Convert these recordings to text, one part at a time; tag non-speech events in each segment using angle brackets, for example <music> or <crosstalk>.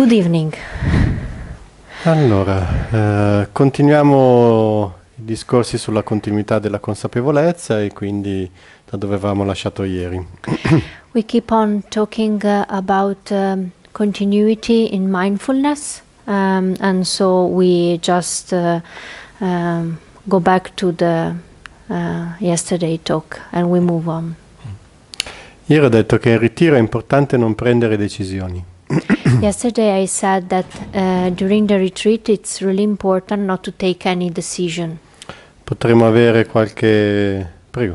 Good evening. Allora, eh, continuiamo i discorsi sulla continuità della consapevolezza e quindi da dove avevamo lasciato ieri. <coughs> We keep on talking uh, about um, continuity in mindfulness um, and so we just uh, um, go back to the uh, yesterday talk and we move on. Ieri ho detto che in ritiro è importante non prendere decisioni. <coughs> <clears throat> Yesterday I said that uh, during the retreat it's really important not to take any decision. Potremmo avere qualche prego.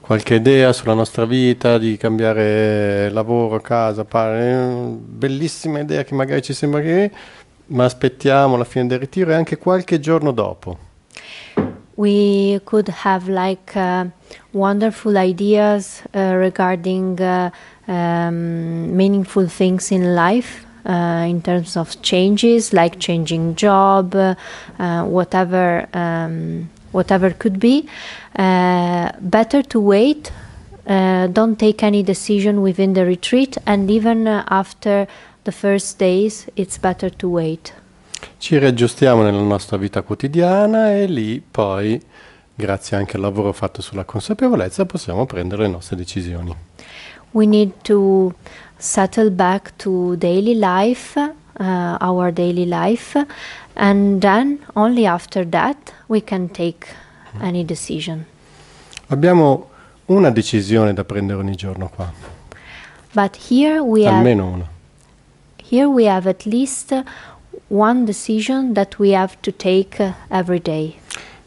Qualche idea sulla nostra vita, di cambiare lavoro, casa, pare, eh, bellissima idea che magari ci sembra che, ma aspettiamo la fine del ritiro e anche qualche giorno dopo. we could have like uh, wonderful ideas uh, regarding uh, um, meaningful things in life uh, in terms of changes, like changing job, uh, whatever, um, whatever could be. Uh, better to wait. Uh, don't take any decision within the retreat, and even uh, after the first days, it's better to wait. Ci riaggiustiamo nella nostra vita quotidiana e lì poi, grazie anche al lavoro fatto sulla consapevolezza, possiamo prendere le nostre decisioni. we need to settle back to daily life, uh, our daily life, and then only after that we can take any decision. Abbiamo una decisione da prendere ogni giorno qua. But here we Almeno have, una. Here we have at least one decision that we have to take uh, every day.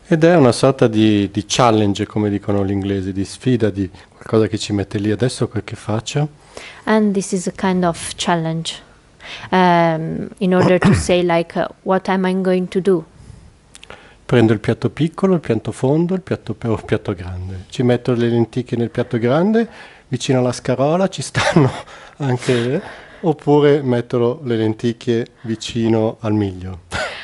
Ed è una sorta di, di challenge, come dicono gli inglesi, di sfida, di qualcosa che ci mette lì adesso quel che faccio. And this is a kind of challenge um, in order to say like uh, what am I going to do? Prendo il piatto piccolo, il piatto fondo, il piatto, il piatto grande. Ci metto le lenticchie nel piatto grande, vicino alla scarola ci stanno <laughs> anche... Oppure metto le lenticchie vicino al miglio. <laughs>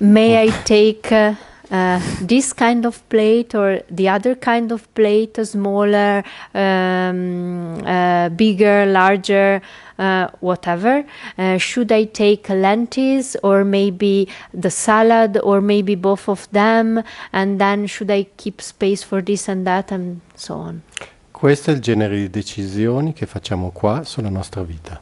may I take uh, uh, this kind of plate or the other kind of plate, smaller, um, uh, bigger, larger, uh, whatever? Uh, should I take lentils or maybe the salad or maybe both of them? And then should I keep space for this and that and so on? Questo è il genere di decisioni che facciamo qua sulla nostra vita.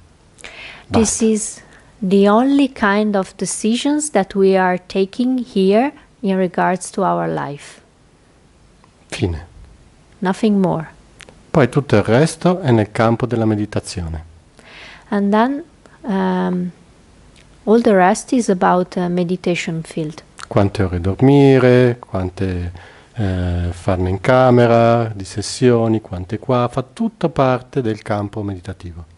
Basta. This is the only kind of decisions that we are taking here in regards to our life. Fine. Nothing more. Poi tutto il resto è nel campo della meditazione. And then um, all the rest is about uh, meditation field. Quante ore dormire, quante eh, farne in camera, di sessioni, quante qua, fa tutto parte del campo meditativo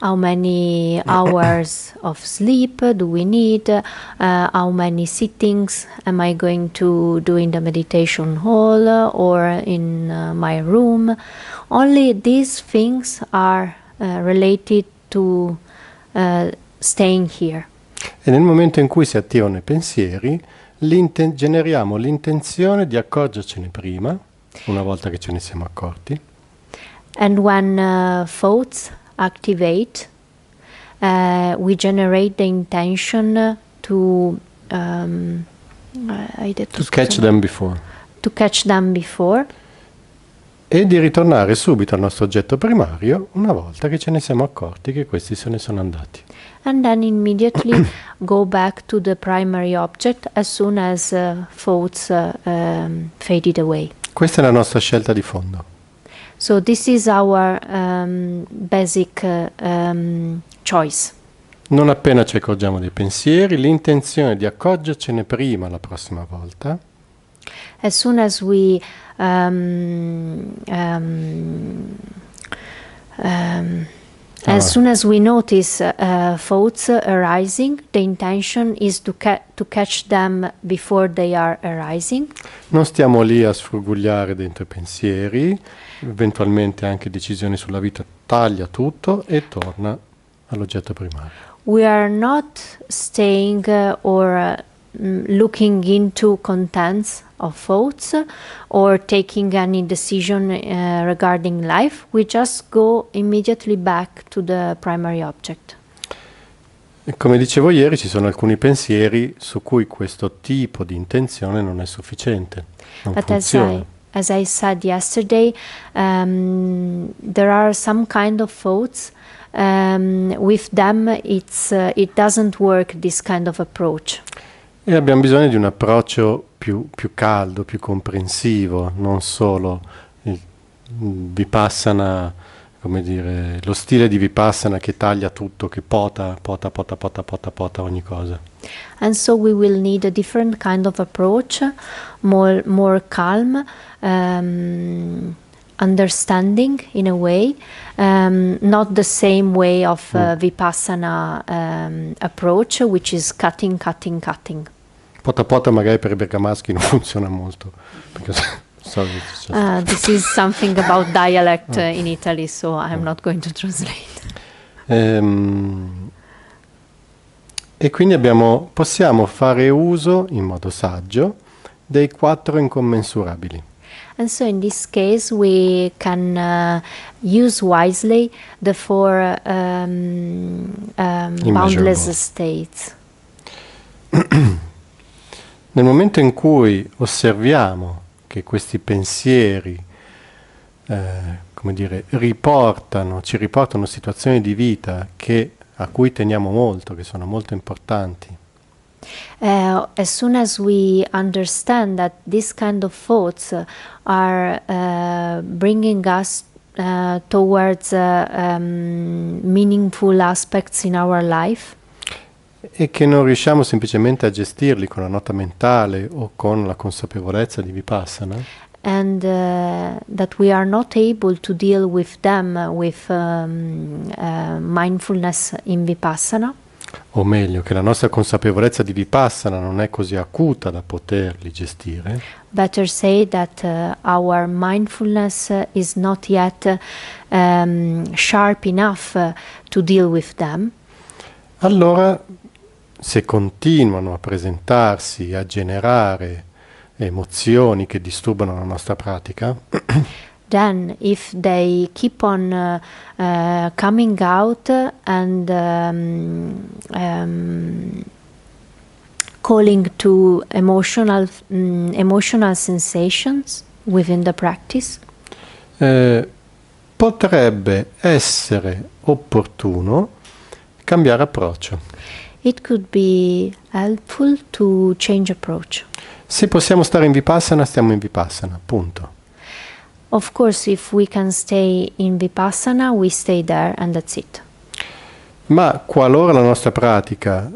how many eh, eh, eh. hours of sleep do we need uh, how many sittings am i going to do in the meditation hall or in uh, my room only these things are uh, related to uh, staying here e nel momento in cui si attivano i pensieri generiamo l'intenzione di accorgercene prima una volta che ce ne siamo accorti and when uh, thoughts activate. Uh, we generate the intention to um, uh, to catch them before. To catch them before. E di ritornare subito al nostro oggetto primario una volta che ce ne siamo accorti che questi se ne sono andati. And then immediately <coughs> go back to the primary object as soon as uh, thoughts uh, um, faded away. Questa è la nostra scelta di fondo. So this is our um, basic uh, um, choice. Non appena ci accorgiamo dei pensieri, l'intenzione di accorgercene prima la prossima volta. As soon as we um, um, um As ah. soon as we notice uh, thoughts arising, the intention is to, ca to catch them before they are arising. Non stiamo lì a sfrugugliare dentro i pensieri, eventualmente anche decisioni sulla vita, taglia tutto e torna all'oggetto primario. We are not staying uh, or uh, looking into contents of thoughts or taking any decision uh, regarding life, we just go immediately back to the primary object. Come dicevo ieri, ci sono alcuni pensieri su cui questo tipo di intenzione non è sufficiente. Non But As I, as I said yesterday, um, there are some kind of thoughts. Um, with them, it's, uh, it doesn't work this kind of approach. E abbiamo bisogno di un approccio più, più caldo, più comprensivo, non solo il Vipassana, come dire, lo stile di Vipassana che taglia tutto, che pota, pota, pota, pota, pota, pota ogni cosa. And so we will need a different kind of approach, more, more calm, um, understanding in a way, um, not the same way of uh, mm. Vipassana um, approach, which is cutting, cutting, cutting. Pota pota magari per i bergamaschi non <laughs> funziona molto. sorry, just... uh, this is something about dialect uh, in Italy, so I'm not going to translate. Um, e quindi abbiamo, possiamo fare uso in modo saggio dei quattro incommensurabili. And so in this case we can uh, use wisely the four um, um, boundless states. <clears throat> Nel momento in cui osserviamo che questi pensieri, eh, come dire, riportano, ci riportano situazioni di vita che, a cui teniamo molto, che sono molto importanti. Uh, as soon as we understand that this kind of thoughts are uh, bringing us uh, towards uh, um, meaningful aspects in our life, e che non riusciamo semplicemente a gestirli con la nota mentale o con la consapevolezza di Vipassana. And uh, that we are not able to deal with them with um, uh, mindfulness in Vipassana. O meglio, che la nostra consapevolezza di Vipassana non è così acuta da poterli gestire. Better say that uh, our mindfulness is not yet um, sharp enough to deal with them. Allora se continuano a presentarsi, a generare emozioni che disturbano la nostra pratica, then <clears throat> if they keep on uh, uh, coming out and um, um, calling to emotional, um, emotional sensations within the practice, eh, potrebbe essere opportuno cambiare approccio it could be helpful to change approach. Se possiamo stare in Vipassana, stiamo in Vipassana, punto. Of course, if we can stay in Vipassana, we stay there and that's it. Ma qualora la nostra pratica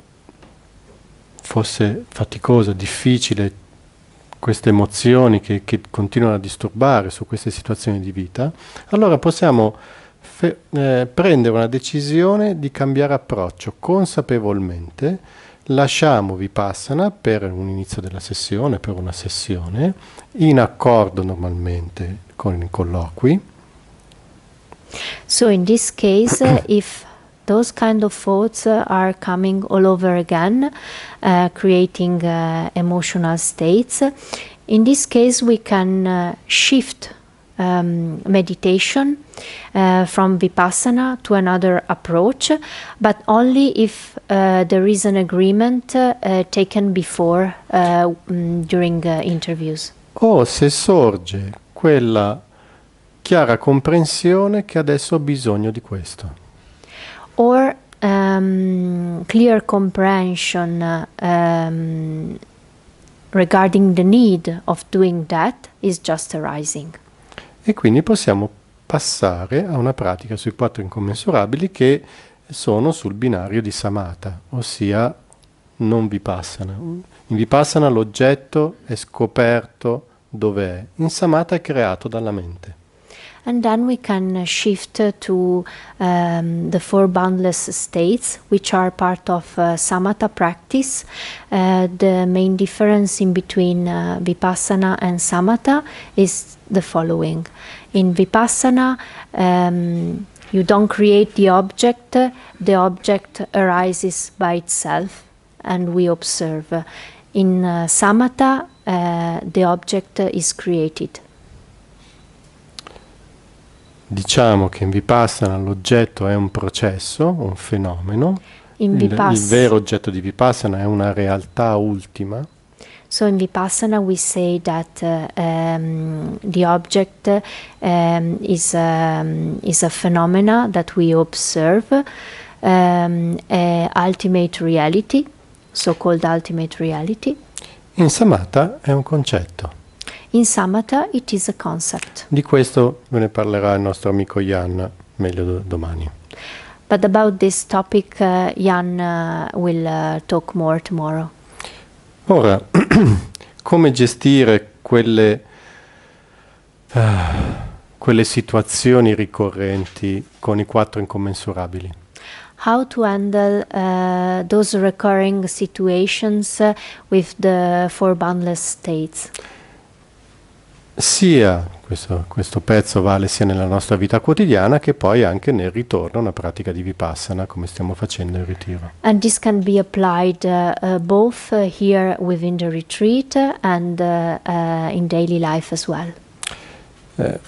fosse faticosa, difficile, queste emozioni che, che continuano a disturbare su queste situazioni di vita, allora possiamo eh, prendere una decisione di cambiare approccio consapevolmente, lasciamo Vipassana per un inizio della sessione, per una sessione, in accordo normalmente con i colloqui. So in this case, <clears throat> if those kind of thoughts are coming all over again, uh, creating uh, emotional states, in this case we can uh, shift um, meditation, uh, from vipassana to another approach, but only if uh, there is an agreement uh, taken before uh, mm, during uh, interviews. Oh, se sorge quella chiara comprensione che adesso ho bisogno di questo. Or um, clear comprehension um, regarding the need of doing that is just arising. e quindi possiamo passare a una pratica sui quattro incommensurabili che sono sul binario di Samata, ossia non vipassana. In vipassana l'oggetto è scoperto dove è, in Samata è creato dalla mente. And then we can shift to um, the four boundless states, which are part of uh, samatha practice. Uh, the main difference in between uh, vipassana and samatha is the following. In Vipassana, um, you don't create the object, the object arises by itself, and we observe. In uh, Samatha, uh, the object is created. Diciamo che in Vipassana l'oggetto è un processo, un fenomeno. Il, il vero oggetto di Vipassana è una realtà ultima. So in Vipassana we say that uh, um, the object um, is, um, is a phenomena that we observe, um, ultimate reality, so-called ultimate reality. In Samatha è un concetto. In Samatha it is a concept. Di questo ve ne parlerà il nostro amico Jan meglio do domani. But about this topic, uh, Jan uh, will uh, talk more tomorrow. Ora, <clears throat> come gestire quelle, uh, quelle situazioni ricorrenti con i quattro incommensurabili? How to handle uh, those recurring situations with the four boundless states? sia questo, questo, pezzo vale sia nella nostra vita quotidiana che poi anche nel ritorno a una pratica di vipassana come stiamo facendo in ritiro. And this can be applied uh, uh, both here within the retreat and uh, uh, in daily life as well. Eh,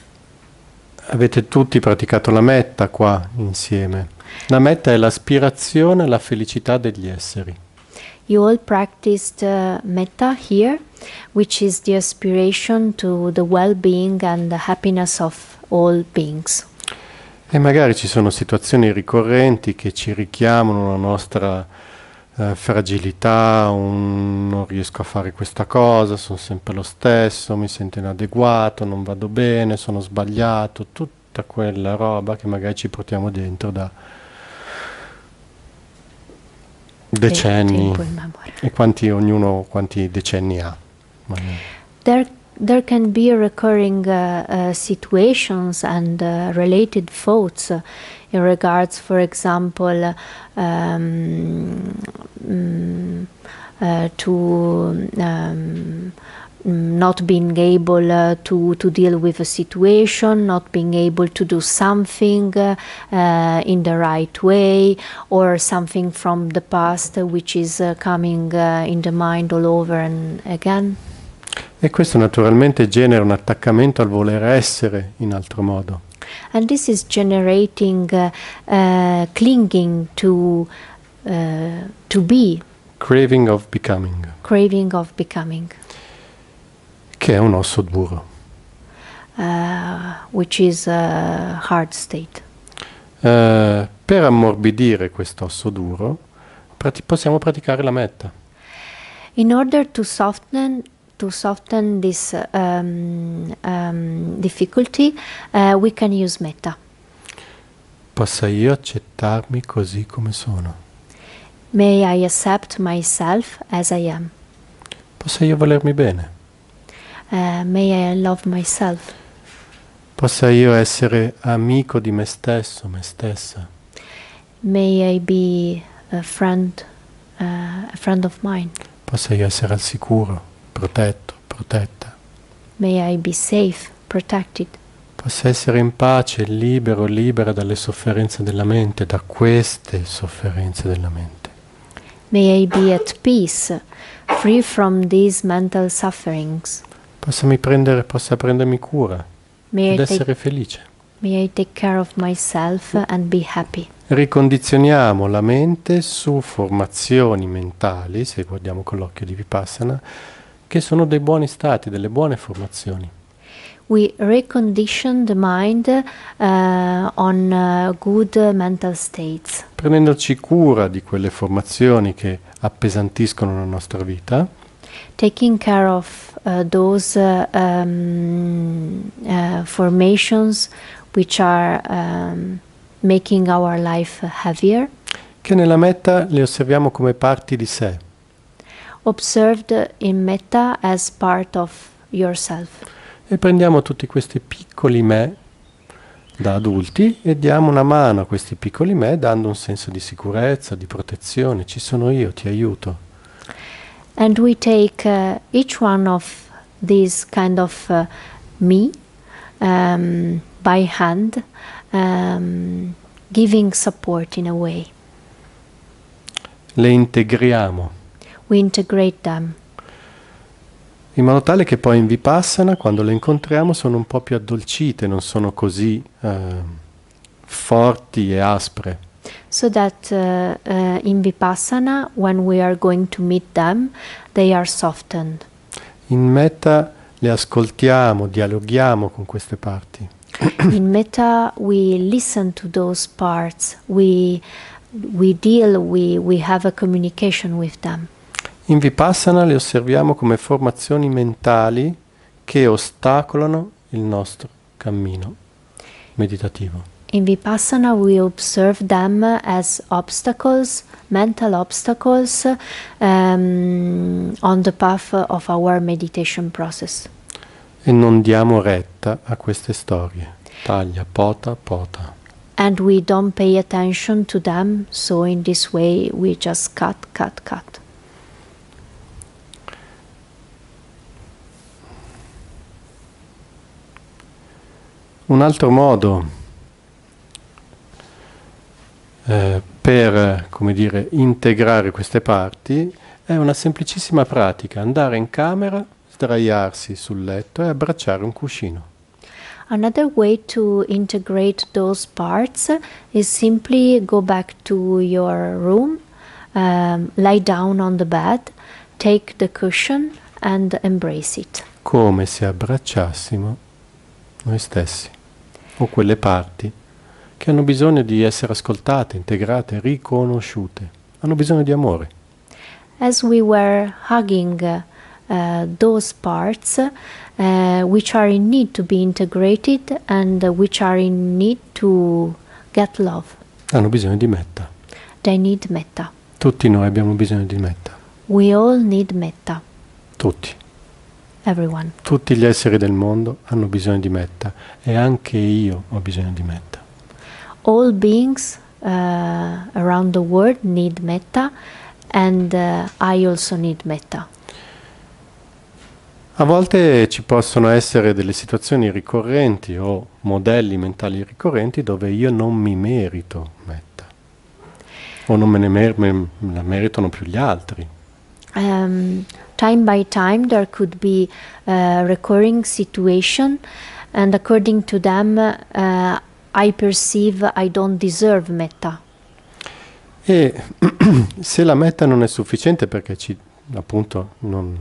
avete tutti praticato la metta qua insieme. La metta è l'aspirazione alla felicità degli esseri you all practiced uh, metta here, which is the aspiration to the well-being and the happiness of all beings. E magari ci sono situazioni ricorrenti che ci richiamano la nostra eh, fragilità, un, non riesco a fare questa cosa, sono sempre lo stesso, mi sento inadeguato, non vado bene, sono sbagliato, tutta quella roba che magari ci portiamo dentro da, decenni e quanti ognuno quanti decenni ha. There, there can be recurring uh, uh, situations and uh, related thoughts in regards, for example, um, um, to um, not being able uh, to, to deal with a situation, not being able to do something uh, uh in the right way, or something from the past which is uh, coming uh, in the mind all over and again. E questo naturalmente genera un attaccamento al voler essere in altro modo. And this is generating uh, clinging to, to be. Craving of becoming. Craving of becoming. che è un osso duro. Uh, which is a hard state. Uh, per ammorbidire questo osso duro prati- possiamo praticare la metta. In order to soften to soften this um, um, difficulty, uh, we can use metta. Possa io accettarmi così come sono. May I accept myself as I am. Possa io volermi bene. Eh, may I love myself. Possa io essere amico di me stesso, me stessa. May I be a friend, uh, a friend of mine. Possa io essere al sicuro, protetto, protetta. May I be safe, protected. Possa essere in pace, libero, libera dalle sofferenze della mente, da queste sofferenze della mente. May I be at peace, free from these mental sufferings. Possami prendere, possa prendermi cura ed essere felice. May I take care of myself and be happy. Ricondizioniamo la mente su formazioni mentali, se guardiamo con l'occhio di Vipassana, che sono dei buoni stati, delle buone formazioni. We recondition the mind uh, on uh, good mental states. Prendendoci cura di quelle formazioni che appesantiscono la nostra vita taking care of uh, those uh, um, uh, formations which are um, making our life heavier. Che nella metta le osserviamo come parti di sé. Observed in metta as part of yourself. E prendiamo tutti questi piccoli me da adulti e diamo una mano a questi piccoli me dando un senso di sicurezza, di protezione, ci sono io, ti aiuto and we take uh, each one of these kind of uh, me um, by hand um, giving support in a way le integriamo we integrate them in modo tale che poi in Vipassana quando le incontriamo sono un po' più addolcite non sono così uh, forti e aspre so that uh, uh, in vipassana when we are going to meet them they are softened in metta le ascoltiamo dialoghiamo con queste parti <coughs> in metta we listen to those parts we we deal we we have a communication with them in vipassana le osserviamo come formazioni mentali che ostacolano il nostro cammino meditativo in Vipassana, we observe them as obstacles, mental obstacles um, on the path of our meditation process. E non diamo retta a queste storie. Taglia, pota, pota. And we don't pay attention to them, so in this way we just cut, cut, cut. Un altro modo eh, per dire, integrare queste parti è una semplicissima pratica, andare in camera, sdraiarsi sul letto e abbracciare un cuscino. Another way to integrate those parts is simply go back to your room, um, lie down on the bed, take the cushion and embrace it. Come se abbracciassimo noi stessi o quelle parti che hanno bisogno di essere ascoltate, integrate, riconosciute, hanno bisogno di amore. As we were hugging uh, those parts uh, which are in need to be integrated and which are in need to get love. Hanno bisogno di metta. They need metta. Tutti noi abbiamo bisogno di metta. We all need metta. Tutti. Everyone. Tutti gli esseri del mondo hanno bisogno di metta e anche io ho bisogno di metta all beings uh, around the world need metta and uh, I also need metta. A volte ci possono essere delle situazioni ricorrenti o modelli mentali ricorrenti dove io non mi merito metta o non me ne mer- me la meritano più gli altri. Um, time by time there could be a uh, recurring situation and according to them uh, i perceive I don't deserve metta. E <clears throat> se la metta non è sufficiente perché ci, appunto, non,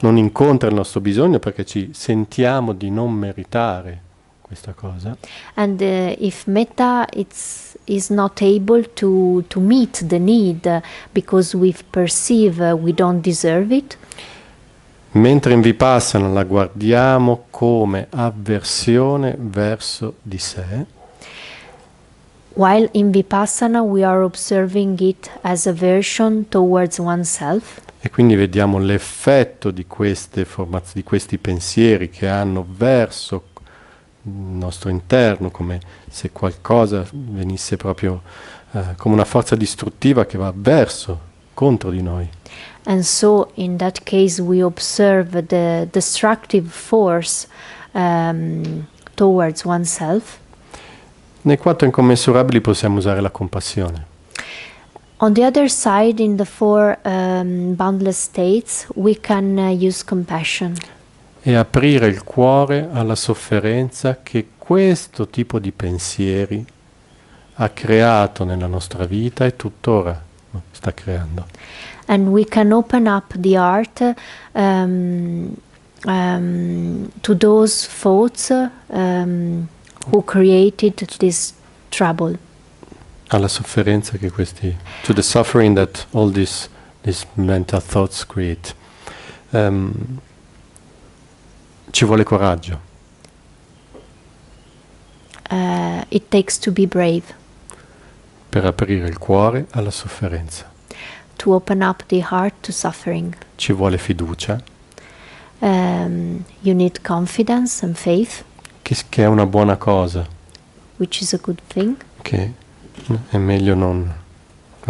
non incontra il nostro bisogno, perché ci sentiamo di non meritare questa cosa. And uh, if metta it's, is not able to, to meet the need because we perceive eh, we don't deserve it mentre in Vipassana la guardiamo come avversione verso di sé. While in Vipassana we are observing it as aversion towards oneself. E quindi vediamo l'effetto di, formaz- di questi pensieri che hanno verso il nostro interno, come se qualcosa venisse proprio eh, come una forza distruttiva che va verso, contro di noi. And so, in that case, we observe the destructive force um, towards oneself. Nel quattro incommensurabili possiamo usare la compassione. On the other side, in the four um, boundless states, we can uh, use compassion. E aprire il cuore alla sofferenza che questo tipo di pensieri ha creato nella nostra vita e tuttora sta creando and we can open up the heart um, um, to those thoughts um, who created this trouble. Alla sofferenza che questi, to the suffering that all these, these mental thoughts create. Um, ci vuole coraggio. Uh, it takes to be brave. Per aprire il cuore alla sofferenza to open up the heart to suffering. Ci vuole fiducia. Um, you need confidence and faith. Che, che, è una buona cosa. Which is a good thing. Che è meglio non...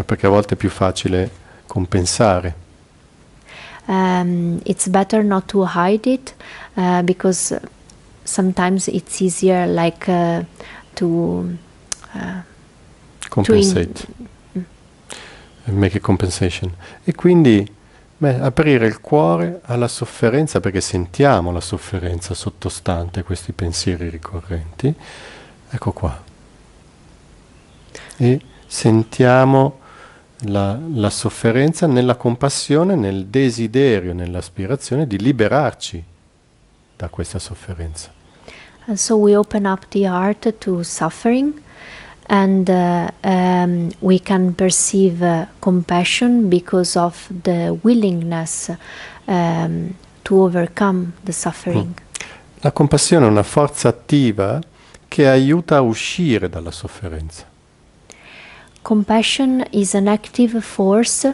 perché a volte è più facile compensare. Um, it's better not to hide it uh, because sometimes it's easier like uh, to... Uh, compensate. To make a compensation. E quindi beh, aprire il cuore alla sofferenza, perché sentiamo la sofferenza sottostante a questi pensieri ricorrenti. Ecco qua. E sentiamo la, la sofferenza nella compassione, nel desiderio, nell'aspirazione di liberarci da questa sofferenza. And so we open up the heart to suffering and uh, um, we can perceive uh, compassion because of the willingness um, to overcome the suffering. Mm. La compassione è una forza attiva che aiuta a uscire dalla sofferenza. Compassion is an active force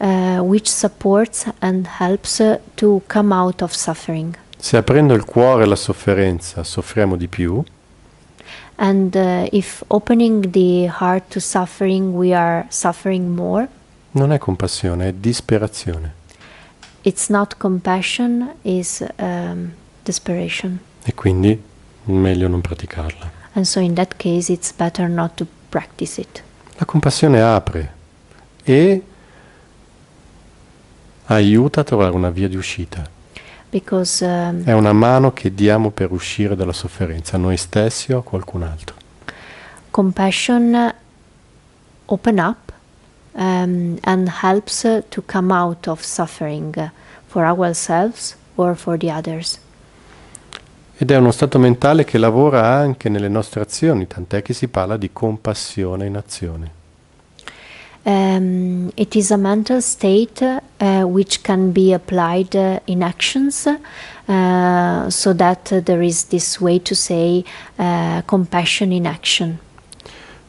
uh, which supports and helps uh, to come out of suffering. Se aprendo il cuore alla sofferenza soffriamo di più, And uh, if opening the heart to suffering, we are suffering more. Non è compassione, è disperazione. It's not compassion, is um, desperation. E quindi meglio non praticarla. And so in that case it's better not to practice it. La compassione apre e aiuta a trovare una via di uscita. Because, um, è una mano che diamo per uscire dalla sofferenza, a noi stessi o a qualcun altro. Compassion uh, open up um, and helps uh, to come out of suffering for ourselves or for the others. Ed è uno stato mentale che lavora anche nelle nostre azioni, tant'è che si parla di compassione in azione. Um, it is a mental state uh, which can be applied uh, in actions uh, so that uh, there is this way to say uh, compassion in action.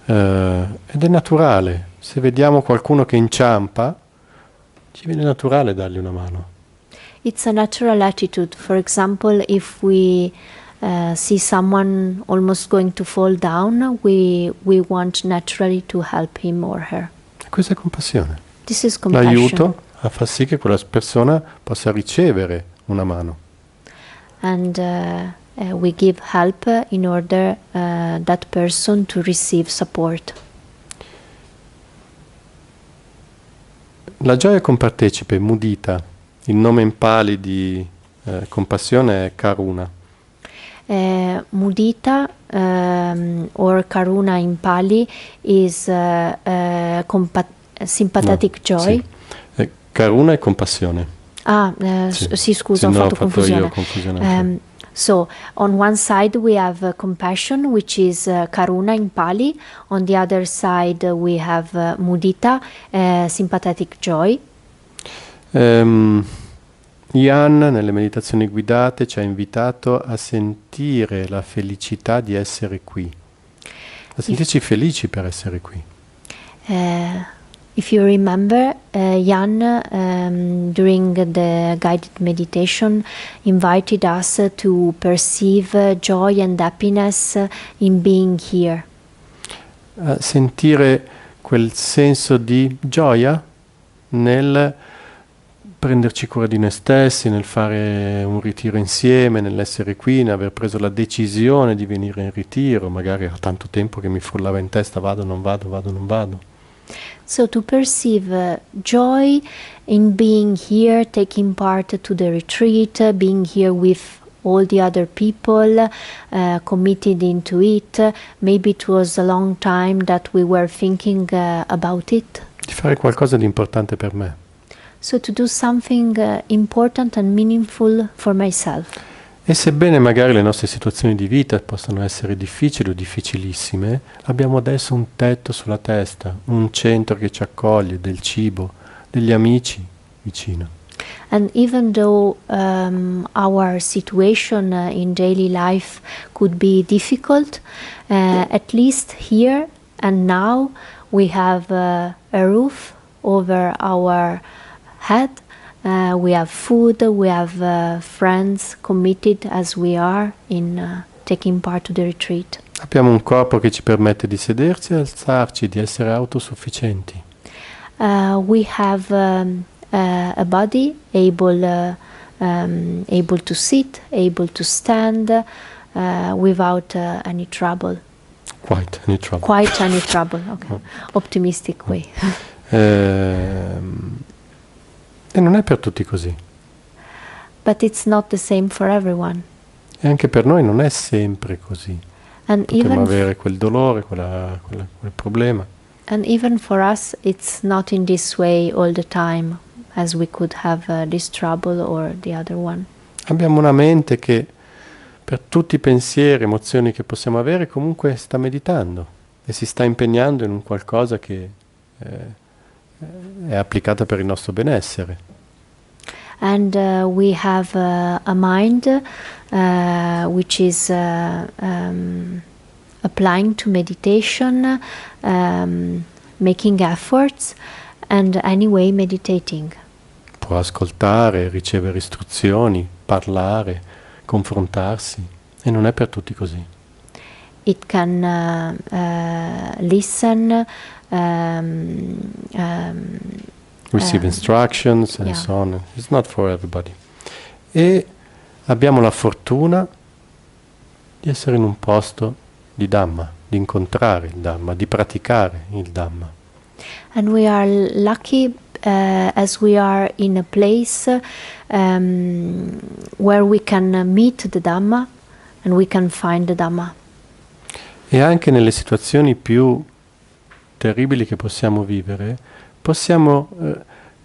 Uh, ed è naturale, se vediamo qualcuno che inciampa, ci viene naturale dargli una mano. It's a natural attitude. For example, if we Uh, see someone almost going to fall down, we, we want naturally to help him or her. Questa è compassione. L'aiuto a far sì che quella persona possa ricevere una mano. And uh, uh, we give help in order uh, that person to receive support. La gioia compartecipe, mudita, il nome in pali di eh, compassione è Karuna. Uh, mudita um, or karuna in Pali is uh, uh, compa- sympathetic no, joy. Sì. Eh, karuna è compassione. Ah, sì. sì. scusa, sì, ho no, fatto, ho fatto confusione. confusione um, so, on one side we have compassion, which is karuna in Pali. On the other side we have mudita, sympathetic joy. Um, Yann nelle meditazioni guidate ci ha invitato a sentire la felicità di essere qui, a sentirci if, felici per essere qui. Uh, if you remember, uh, eh, Jan um, ehm, during the guided meditation invited us to perceive joy and happiness in being here. A sentire quel senso di gioia nel prenderci cura di noi stessi, nel fare un ritiro insieme, nell'essere qui, nell'aver preso la decisione di venire in ritiro, magari ha tanto tempo che mi frullava in testa vado, non vado, vado, non vado. So to perceive uh, joy in being here, taking part to the retreat, uh, being here with all the other people uh, committed into it. Maybe it was a long time that we were thinking uh, about it. Di fare qualcosa di importante per me so to do something uh, important and meaningful for myself. E sebbene magari le nostre situazioni di vita possano essere difficili o difficilissime, abbiamo adesso un tetto sulla testa, un centro che ci accoglie, del cibo, degli amici vicino. And even though um, our situation uh, in daily life could be difficult, uh, at least here and now we have uh, a roof over our had. Uh, we have food, we have uh, friends committed as we are in uh, taking part to the retreat. Abbiamo un corpo che ci permette di sederci, alzarci, di essere autosufficienti. Uh, we have um, uh, a body able, uh, um, able to sit, able to stand without any trouble. Quite any trouble. Quite any trouble, <laughs> okay. Optimistic way. <laughs> um, e non è per tutti così. But it's not the same for everyone. E anche per noi non è sempre così. And Potremmo avere quel dolore, quella, quella, quel problema. And even for us it's not in this way all the time, as we could have uh, this trouble or the other one. Abbiamo una mente che per tutti i pensieri, emozioni che possiamo avere, comunque sta meditando e si sta impegnando in un qualcosa che eh, è applicata per il nostro benessere. And uh, we have a, uh, a mind uh, which is uh, um, applying to meditation, um, making efforts, and anyway meditating. Può ascoltare, ricevere istruzioni, parlare, confrontarsi, e non è per tutti così. It can uh, uh, listen um, um, receive eh, instructions and yeah. so on. It's not for everybody. E abbiamo la fortuna di essere in un posto di Dhamma, di incontrare il Dhamma, di praticare il Dhamma. And we are lucky uh, as we are in a place um, where we can meet the Dhamma and we can find the Dhamma. E anche nelle situazioni più terribili che possiamo vivere, possiamo, eh,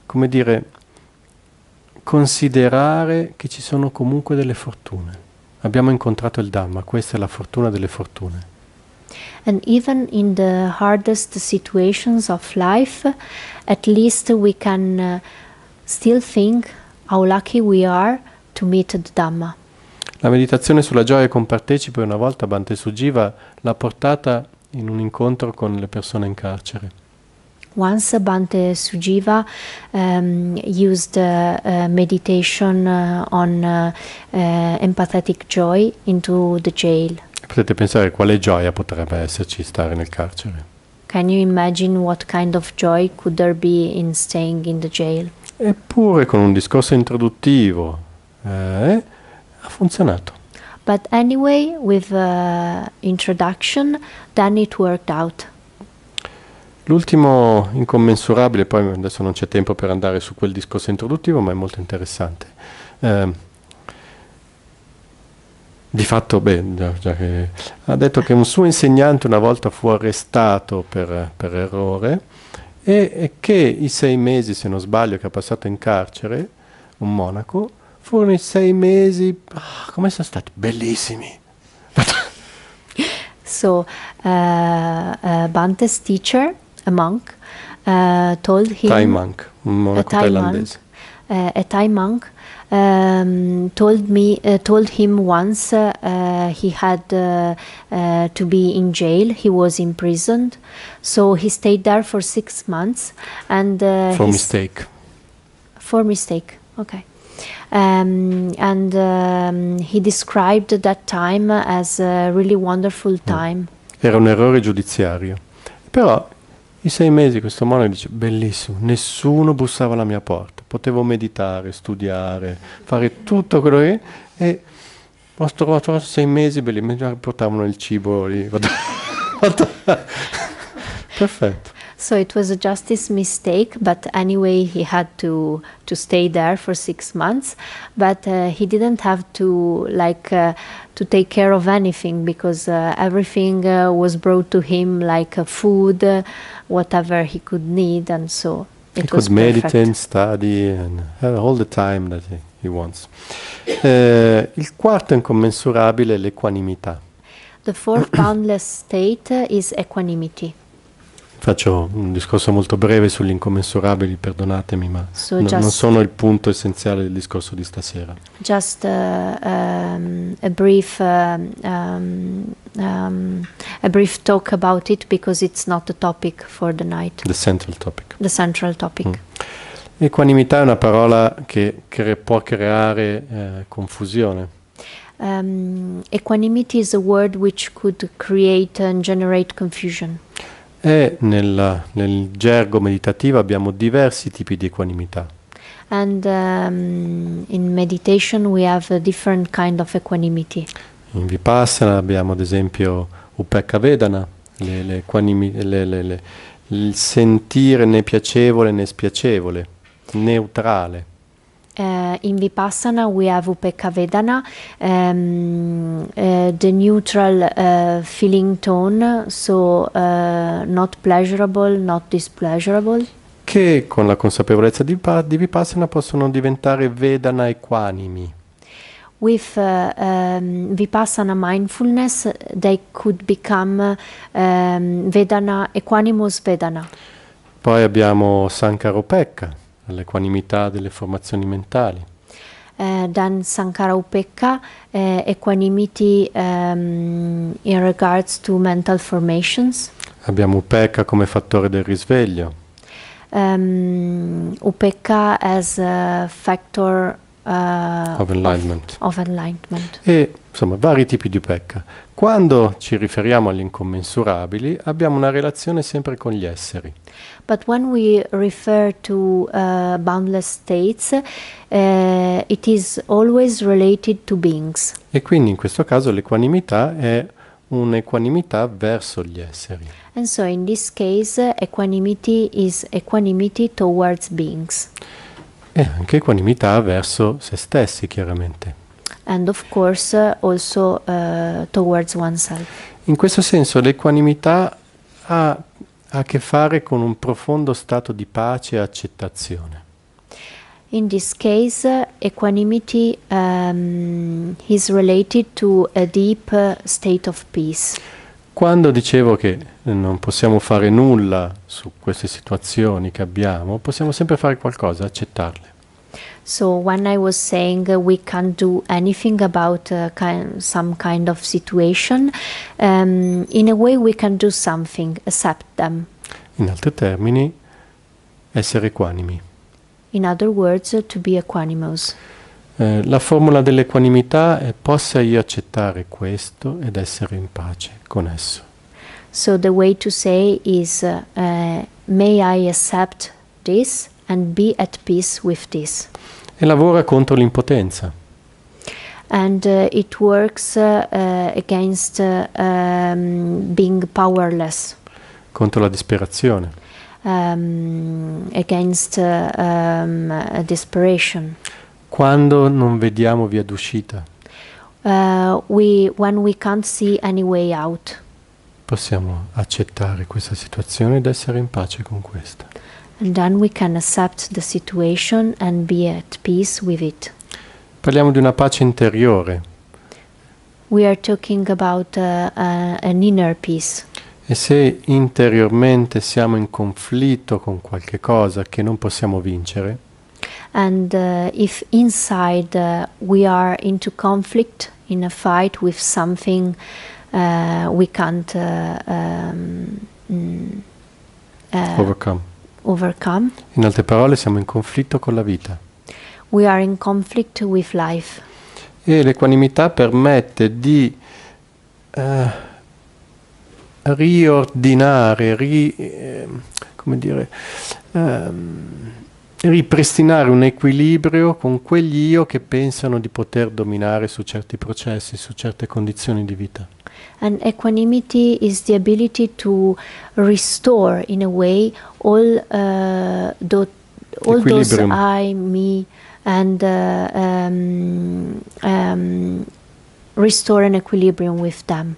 come dire, considerare che ci sono comunque delle fortune. Abbiamo incontrato il Dhamma, questa è la fortuna delle fortune. And even in the hardest situations of life, at least we can uh, still think how lucky we are to meet the Dhamma. La meditazione sulla gioia con partecipe una volta Bante Sujiva l'ha portata in un incontro con le persone in carcere. Once Bhante Sujiva um, used uh, uh, meditation uh, on eh, empathetic joy into the jail. Potete pensare quale gioia potrebbe esserci stare nel carcere. Can you imagine what kind of joy could there be in staying in the jail? Eppure con un discorso introduttivo eh, ha funzionato. But anyway, with the uh, introduction, then it worked out. L'ultimo incommensurabile, poi adesso non c'è tempo per andare su quel discorso introduttivo, ma è molto interessante. Eh, di fatto, beh, che, ha detto che un suo insegnante una volta fu arrestato per, per errore e, e che i sei mesi, se non sbaglio, che ha passato in carcere, un monaco, Furono i sei mesi, ah, come sono stati? Bellissimi. <laughs> so, uh, uh, Bante's teacher, a monk, uh, told him. Thai monk, a Thai monk, uh, a Thai monk um, told me uh, told him once uh, he had uh, uh, to be in jail. He was imprisoned, so he stayed there for six months. And uh, for mistake. For mistake. Okay. um, and um, he described that time as a really wonderful mm. time. Era un errore giudiziario. Però i sei mesi questo monaco dice, bellissimo, nessuno bussava alla mia porta, potevo meditare, studiare, fare tutto quello che... E ho trovato sei mesi, bellissimo, portavano il cibo lì. <laughs> <laughs> Perfetto. So it was a justice mistake, but anyway, he had to to stay there for six months. But uh, he didn't have to like uh, to take care of anything because uh, everything uh, was brought to him, like uh, food, whatever he could need, and so it he was could perfect. meditate, study, and have all the time that he, he wants. Uh, il quarto incommensurabile è l'equanimità. The fourth <coughs> boundless state is equanimity. Faccio un discorso molto breve sugli incommensurabili, perdonatemi, ma so no, non sono il punto essenziale del discorso di stasera. Just uh, um, a, brief, uh, um, um, a brief talk about it because it's not the topic for the night. The central topic. The central topic. Mm. Equanimità è una parola che cre può creare eh, confusione. Um, equanimity is a word which could create and generate confusion. E nel, nel gergo meditativo abbiamo diversi tipi di equanimità. And um, in meditation we have a different kind of equanimity. In Vipassana abbiamo ad esempio Upekavedana, le, le, quanimi, le, le, le, il sentire né piacevole né spiacevole, neutrale. Uh, in Vipassana, we have Upeka Vedana, um, ehm, uh, eh, the neutral uh, feeling tone, so not pleasurable, not displeasurable. Che con la consapevolezza di, di Vipassana possono diventare Vedana equanimi. With um, Vipassana mindfulness, they could become um, Vedana, equanimous Vedana. Poi abbiamo Sankara Sankarupekka all'equanimità delle formazioni mentali. Uh, dan Sankara Upekka, uh, equanimity um, in regards to mental formations. Abbiamo Upekka come fattore del risveglio. Um, Upekka as a factor uh, of, enlightenment. of, enlightenment. E insomma vari tipi di Upekka. Quando ci riferiamo agli incommensurabili, abbiamo una relazione sempre con gli esseri. But when we refer to uh, boundless states, uh, it is always related to beings. E quindi in questo caso l'equanimità è un'equanimità verso gli esseri. And so in this case equanimity is equanimity towards beings. E anche equanimità verso se stessi, chiaramente and of course uh, also uh, towards oneself. In questo senso l'equanimità ha a che fare con un profondo stato di pace e accettazione. In this case, uh, equanimity um, is related to a deep uh, state of peace. Quando dicevo che non possiamo fare nulla su queste situazioni che abbiamo, possiamo sempre fare qualcosa, accettarle. So when I was saying uh, we can't do anything about uh, kind, some kind of situation, um, in a way we can do something, accept them. In altri termini, essere equanimi. In other words, uh, to be equanimous. Eh, la formula dell'equanimità è possa io accettare questo ed essere in pace con esso. So the way to say is uh, eh, may I accept this and be at peace with this. e lavora contro l'impotenza. And uh, it works uh, uh, against uh, um, being powerless. Contro la disperazione. Um, against uh, um, desperation. Quando non vediamo via d'uscita. Uh, we, when we can't see any way out. Possiamo accettare questa situazione ed essere in pace con questa. And then we can accept the situation and be at peace with it. Parliamo di una pace interiore. We are talking about uh, uh, an inner peace. E se interiormente siamo in conflitto con qualche cosa che non possiamo vincere, and uh, if inside uh, we are into conflict in a fight with something uh, we can't uh, um, mm, uh, overcome overcome. In altre parole, siamo in conflitto con la vita. We are in conflict with life. E l'equanimità permette di uh, riordinare, ri, eh, come dire, um, ripristinare un equilibrio con quegli io che pensano di poter dominare su certi processi, su certe condizioni di vita. And equanimity is the ability to restore, in a way, all, uh, do, all those I, me, and uh, um, um, restore an equilibrium with them.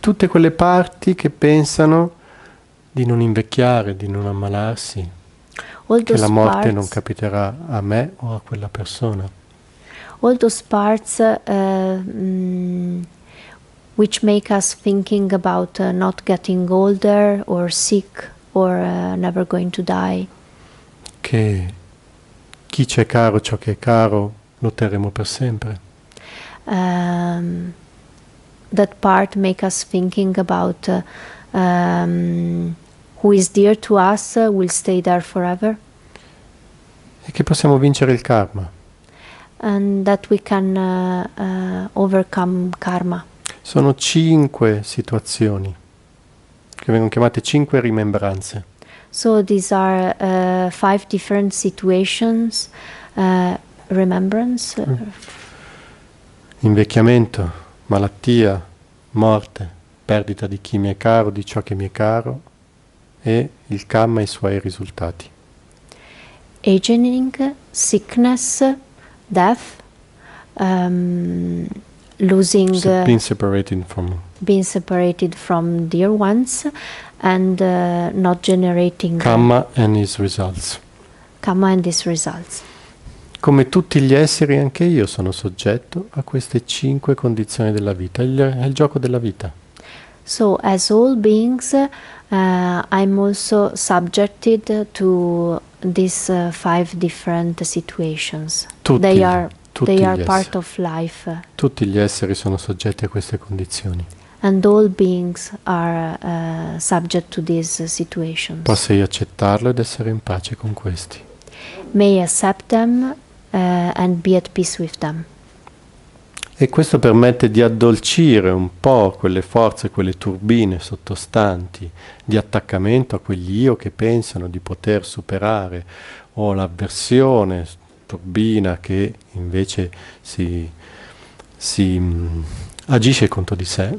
Tutte quelle parti che pensano di non invecchiare, di non ammalarsi, All che la morte parts, non capiterà a me o a quella persona. All those parts uh, mm, which make us thinking about uh, not getting older or sick or uh, never going to die. Che chi c'è caro ciò che è caro lo terremo per sempre. Um, that part make us thinking about uh, um, who is dear to us uh, will stay there forever. E che possiamo vincere il karma. And that we can uh, uh, overcome karma. Sono cinque situazioni che vengono chiamate cinque rimembranze. So these are uh, five different situations, uh, remembrance. Uh, mm. Invecchiamento, malattia, morte, perdita di chi mi è caro, di ciò che mi è caro e il karma e i suoi risultati. Aging, sickness, death, um, losing so uh, being separated from being separated from dear ones and uh, not generating karma and its results karma and its results come tutti gli esseri anche io sono soggetto a queste cinque condizioni della vita il, è il gioco della vita so as all beings uh, i'm also subjected to these uh, five different situations tutti. they are Tutti they are part of life. Tutti gli esseri sono soggetti a queste condizioni. And all beings are uh, subject to these situations. Possei accettarlo ed essere in pace con questi. May accept them uh, and be at peace with them. E questo permette di addolcire un po' quelle forze, quelle turbine sottostanti di attaccamento a quegli io che pensano di poter superare o l'avversione turbina che invece si, si mh, mm, agisce contro di sé.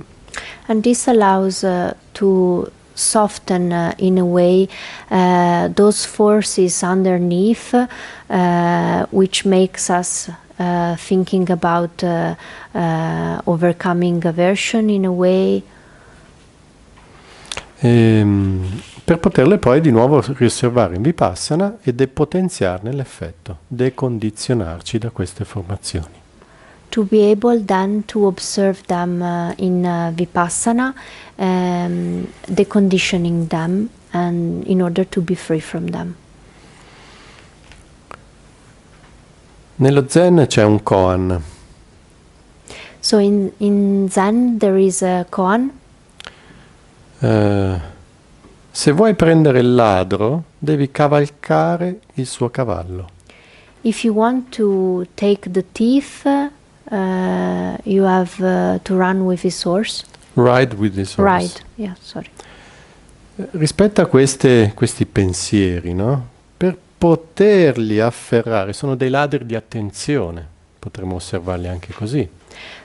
And this allows uh, to soften uh, in a way uh, those forces underneath uh, which makes us uh, thinking about uh, uh, overcoming aversion in a way ehm, per poterle poi di nuovo riosservare in vipassana e depotenziarne l'effetto, decondizionarci da queste formazioni. To be able then to observe them uh, in uh, vipassana, um, deconditioning them and in order to be free from them. Nello Zen c'è un koan. So in, in Zen there is a koan eh, se vuoi prendere il ladro, devi cavalcare il suo cavallo. If you want to take the thief, uh, you have uh, to run with his horse. Ride with his horse. Ride, yeah, sorry. Eh, rispetto a queste, questi pensieri, no? per poterli afferrare, sono dei ladri di attenzione, potremmo osservarli anche così.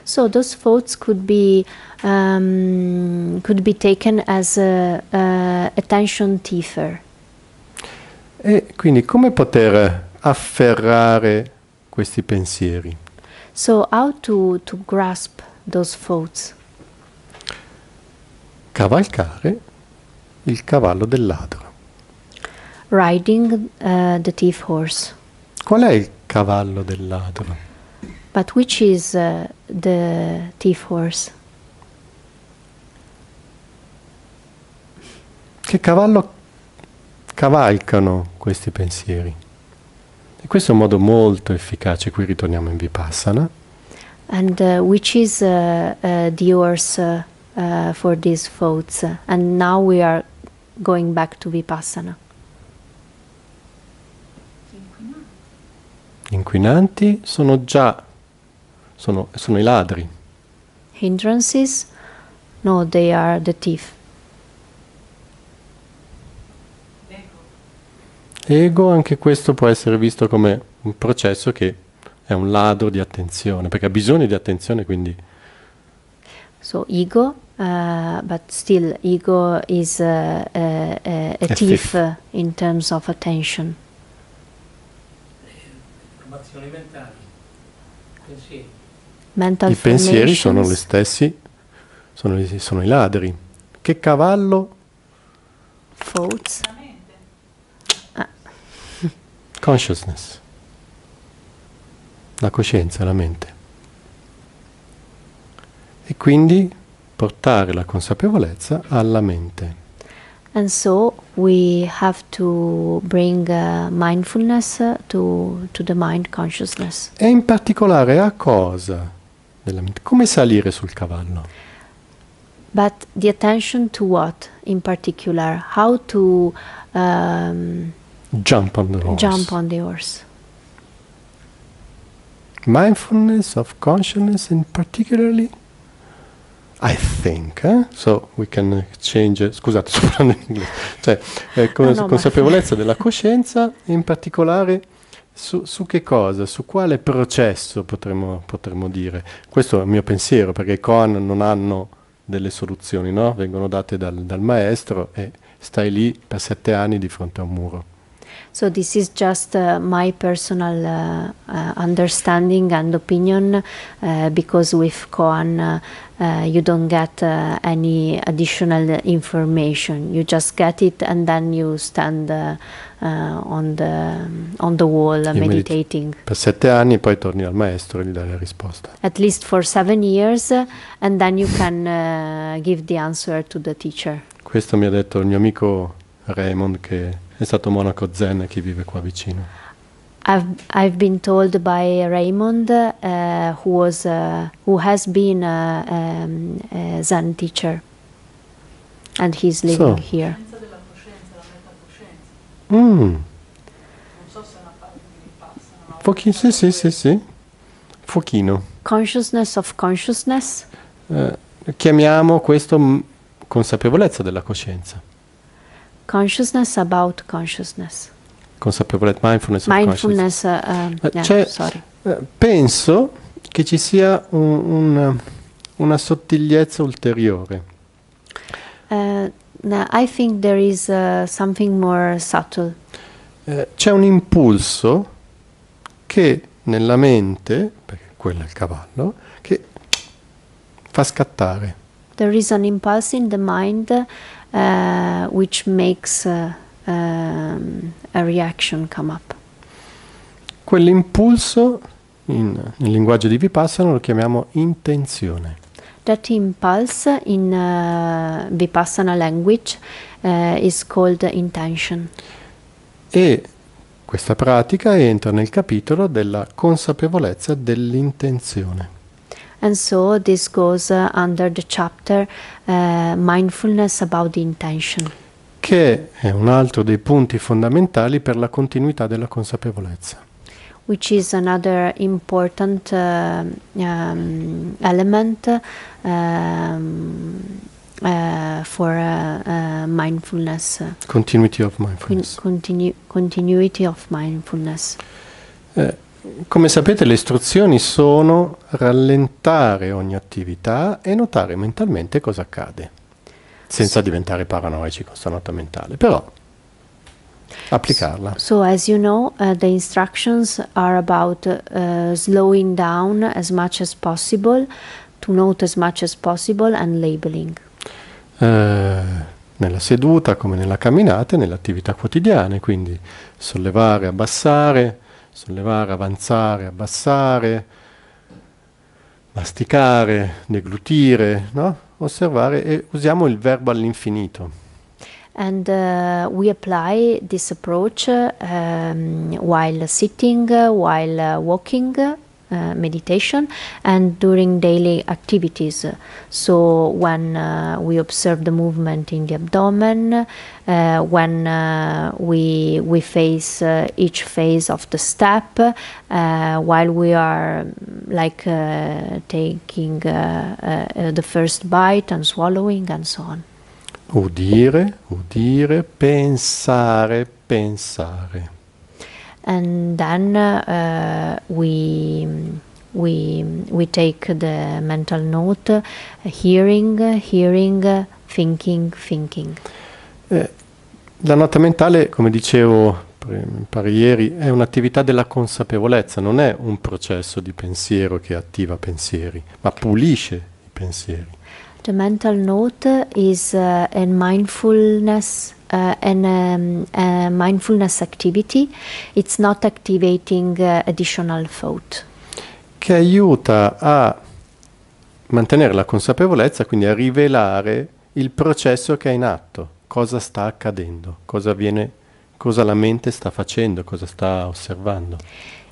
So those thoughts could be um, could be taken as a, a attention thiefer. E quindi come poter afferrare questi pensieri? So how to, to grasp those thoughts? Cavalcare il cavallo del ladro. Riding uh, the thief horse. Qual è il cavallo del ladro? But which is uh, the thief horse? che cavallo cavalcano questi pensieri. E questo è un modo molto efficace, qui ritorniamo in Vipassana. And uh, which is uh, uh, the yours uh, uh, for these thoughts. And now we are going back to Vipassana. Gli inquinanti sono già, sono, sono i ladri. Hindrances? No, they are the thief. ego, anche questo può essere visto come un processo che è un ladro di attenzione, perché ha bisogno di attenzione, quindi... So ego, uh, but still ego is eh, eh, a, a, a, thief in terms of attention. Informazioni mentali, pensieri. Mental I pensieri sono gli stessi, sono, sono i ladri. Che cavallo... Thoughts consciousness, la coscienza, la mente. E quindi portare la consapevolezza alla mente. And so we have to bring uh, mindfulness uh, to, to the mind consciousness. E in particolare a cosa della mente? Come salire sul cavallo? But the attention to what in particular? How to um, Jump on the horse. Jump on the horse. Mindfulness of consciousness, and particularly, I think, eh? so we can exchange. Scusate, <laughs> sto parlando in inglese. Cioè, eh, con, no, no, consapevolezza della coscienza, in particolare. Su, su, che cosa, su quale processo potremmo, potremmo, dire? Questo è il mio pensiero, perché i Koan non hanno delle soluzioni, no? vengono date dal, dal maestro e stai lì per sette anni di fronte a un muro. So this is just uh, my personal uh, uh, understanding and opinion uh, because with Koan uh, uh, you don't get any additional information. You just get it and then you stand on, the, on the wall meditating. Per sette anni poi torni al maestro e gli dai la risposta. At least for seven years and then you can give the answer to the teacher. Questo mi ha detto il mio amico Raymond che È stato monaco zen che vive qua vicino. I've, I've been told by Raymond, uh, who, was, uh, who has been a, um, a Zen teacher, and he's living so. here. Mm. Pochi, sì, sì, sì, sì. Pochino. Consciousness of consciousness. Eh, chiamiamo questo consapevolezza della coscienza consciousness about consciousness. Consapevolezza, mindfulness. Mindfulness. Uh, yeah, sorry. Eh, penso che ci sia un, un, una sottigliezza ulteriore. Uh, I think there is uh, something more subtle. Uh, c'è un impulso che nella mente, perché quello è il cavallo, che fa scattare. There is an impulse in the mind uh, which makes uh, um, a reaction come up. Quell'impulso, in, nel linguaggio di Vipassana, lo chiamiamo intenzione. That impulse in uh, Vipassana language uh, is called intention. E questa pratica entra nel capitolo della consapevolezza dell'intenzione. And so this goes uh, under the chapter uh, Mindfulness about the intention che è un altro dei punti fondamentali per la continuità della consapevolezza. Which is another important uh, um, element um, uh, uh, uh, for mindfulness. Continuity of mindfulness. Con continu continuity of mindfulness. Eh, come sapete le istruzioni sono rallentare ogni attività e notare mentalmente cosa accade, senza diventare paranoici con questa nota mentale, però applicarla. So, so as you know, uh, the instructions are about uh, slowing down as much as possible, to note as much as possible and labeling. Uh, nella seduta, come nella camminata e nell'attività quotidiana, quindi sollevare, abbassare, sollevare, avanzare, abbassare, masticare, deglutire, no? osservare e usiamo il verbo all'infinito. and uh, we apply this approach um, while sitting, while uh, walking, uh, meditation and during daily activities. Uh, so, when uh, we observe the movement in the abdomen, uh, when uh, we, we face uh, each phase of the step, while we are like taking the first bite and swallowing and so on. Udire, udire, pensare, pensare. and then uh, we we we take the mental note hearing hearing thinking thinking eh, la nota mentale come dicevo pare ieri è un'attività della consapevolezza non è un processo di pensiero che attiva pensieri ma pulisce i pensieri the mental note is uh, a mindfulness uh, an, um, a uh, mindfulness activity, it's not activating uh, additional thought. Che aiuta a mantenere la consapevolezza, quindi a rivelare il processo che è in atto, cosa sta accadendo, cosa avviene, cosa la mente sta facendo, cosa sta osservando.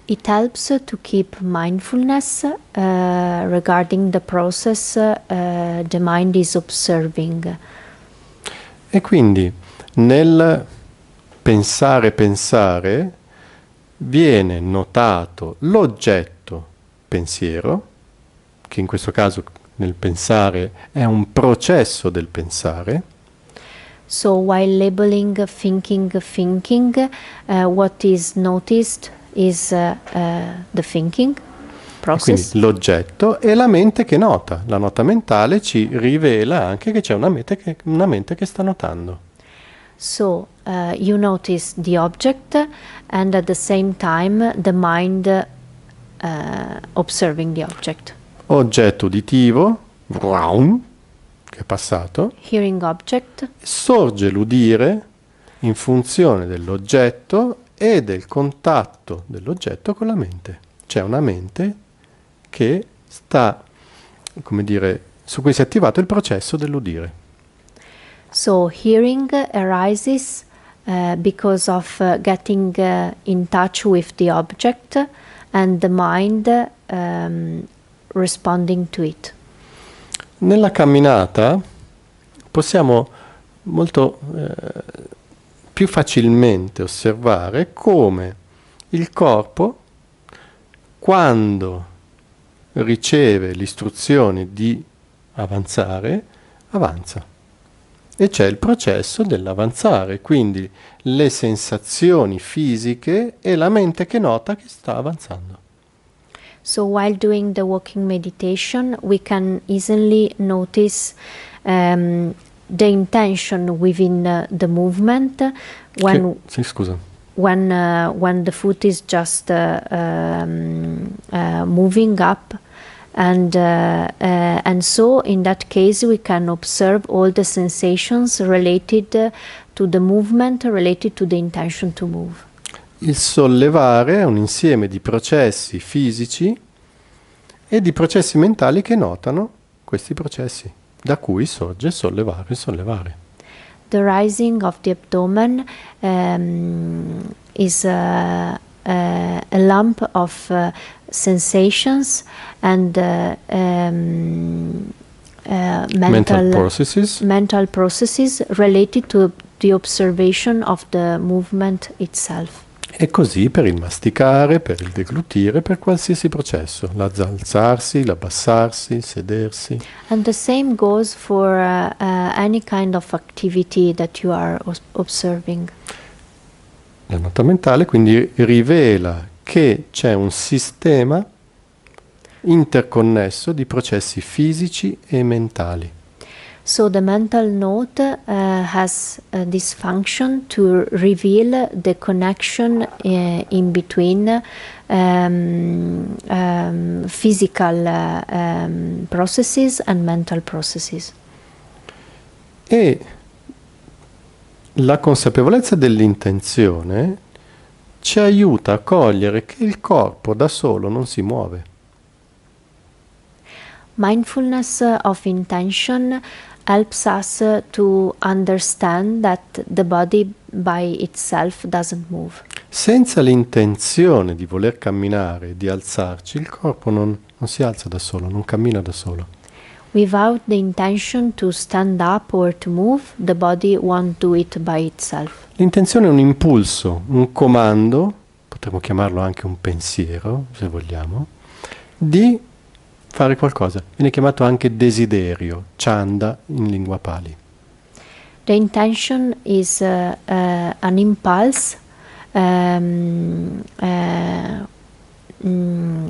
It helps to keep mindfulness uh, regarding the process uh, the mind is observing. E quindi nel pensare pensare viene notato l'oggetto pensiero, che in questo caso nel pensare è un processo del pensare. So while labeling thinking thinking, uh, what is noticed is uh, uh, the thinking process. Quindi l'oggetto e la mente che nota. La nota mentale ci rivela anche che c'è una, una mente che sta notando. So uh, you notice the object and at the same time the mind uh, observing the object. Oggetto uditivo, vroom, che è passato. Hearing object. Sorge l'udire in funzione dell'oggetto e del contatto dell'oggetto con la mente. C'è una mente che sta, come dire, su cui si è attivato il processo dell'udire. So hearing arises uh, because of uh, getting uh, in touch with the object and the mind um, responding to it. Nella camminata possiamo molto eh, più facilmente osservare come il corpo quando riceve l'istruzione di avanzare avanza e c'è il processo dell'avanzare, quindi le sensazioni fisiche e la mente che nota che sta avanzando. So while doing the walking meditation, we can easily notice um, the intention within uh, the movement when che, sì, scusa. When, uh, when the foot is just uh, um, uh, moving up and uh, uh, and so in that case we can observe all the sensations related uh, to the movement related to the intention to move il sollevare è un insieme di processi fisici e di processi mentali che notano questi processi da cui sorge sollevare sollevare the rising of the abdomen um, is a uh, uh, a lump of uh, sensations and uh, um, uh, mental, mental, processes mental processes related to the observation of the movement itself. E così per il masticare, per il deglutire, per qualsiasi processo, l'alzarsi, l'abbassarsi, il sedersi. And the same goes for uh, uh, any kind of activity that you are observing la nota mentale quindi rivela che c'è un sistema interconnesso di processi fisici e mentali. So the mental note uh, eh, has uh, this function to reveal the connection uh, in between um, um, physical um, processes and mental processes. E la consapevolezza dell'intenzione ci aiuta a cogliere che il corpo da solo non si muove. Mindfulness of intention helps us to understand that the body by itself doesn't move. Senza l'intenzione di voler camminare, di alzarci, il corpo non, non si alza da solo, non cammina da solo without the intention to stand up or to move, the body won't do it by itself. L'intenzione è un impulso, un comando, potremmo chiamarlo anche un pensiero, se vogliamo, di fare qualcosa. Viene chiamato anche desiderio, chanda in lingua pali. The intention is uh, uh, an impulse um, uh, mm,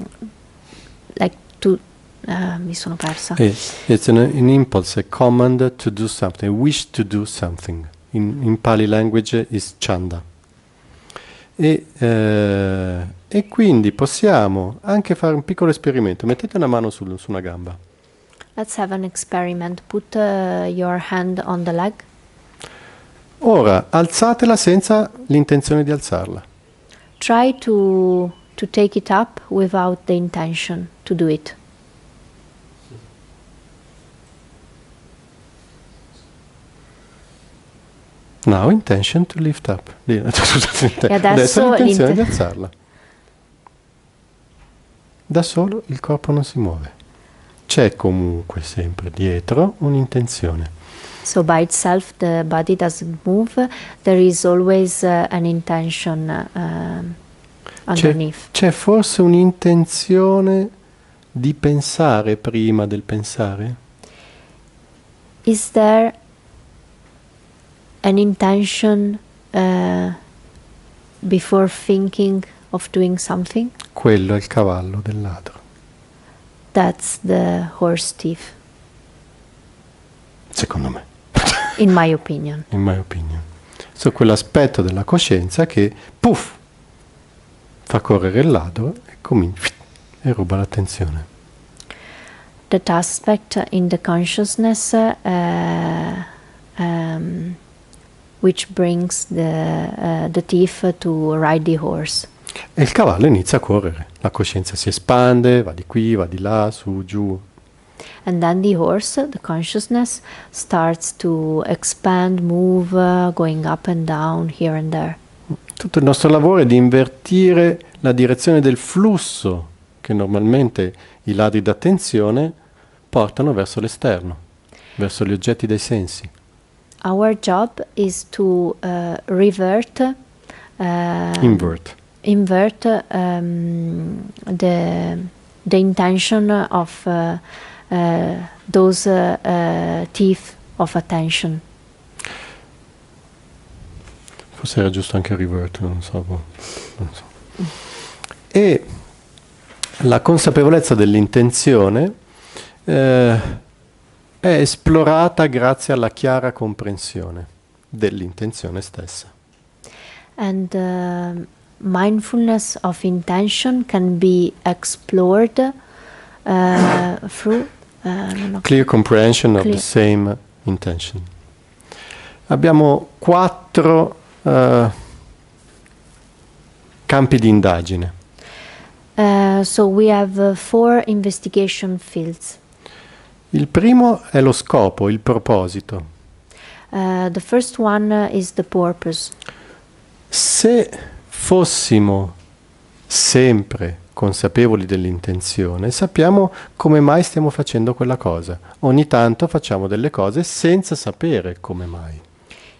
like to Uh, mi sono persa. it's an, an, impulse, a command to do something, a wish to do something. In, in Pali language is chanda. E, eh, e, quindi possiamo anche fare un piccolo esperimento. Mettete una mano sul, su una gamba. Let's have an experiment. Put uh, your hand on the leg. Ora, alzatela senza l'intenzione di alzarla. Try to, to take it up without the intention to do it. Now intention to lift up. Scusate, <laughs> adesso, adesso l'intenzione di alzarla. Da solo il corpo non si muove. C'è comunque sempre dietro un'intenzione. So by itself the body doesn't move, there is always uh, an intention uh, underneath. C'è, c'è forse un'intenzione di pensare prima del pensare? Is there an intention uh, before thinking of doing something. Quello è il cavallo del ladro. That's the horse thief. Secondo me. In my opinion. In my opinion. So quell'aspetto della coscienza che puff fa correre il ladro e comincia e ruba l'attenzione. That aspect in the consciousness uh, um, which brings the, uh, the thief to ride the horse. E il cavallo inizia a correre, la coscienza si espande, va di qui, va di là, su, giù. And then the horse, the consciousness, starts to expand, move, uh, going up and down, here and there. Tutto il nostro lavoro è di invertire la direzione del flusso che normalmente i ladri d'attenzione portano verso l'esterno, verso gli oggetti dei sensi. our job is to uh, revert uh, invert invert um, the the intention of uh, those teeth of attention. Forse era giusto anche revert, non so. Non so. E la consapevolezza dell'intenzione eh, è esplorata grazie alla chiara comprensione dell'intenzione stessa. And uh, mindfulness of intention can be explored uh, through uh, clear comprehension clear. of the same intention. Abbiamo quattro uh, campi di indagine. Uh, so we have uh, four investigation fields. Il primo è lo scopo, il proposito. Uh, the first one uh, is the purpose. Se fossimo sempre consapevoli dell'intenzione, sappiamo come mai stiamo facendo quella cosa. Ogni tanto facciamo delle cose senza sapere come mai.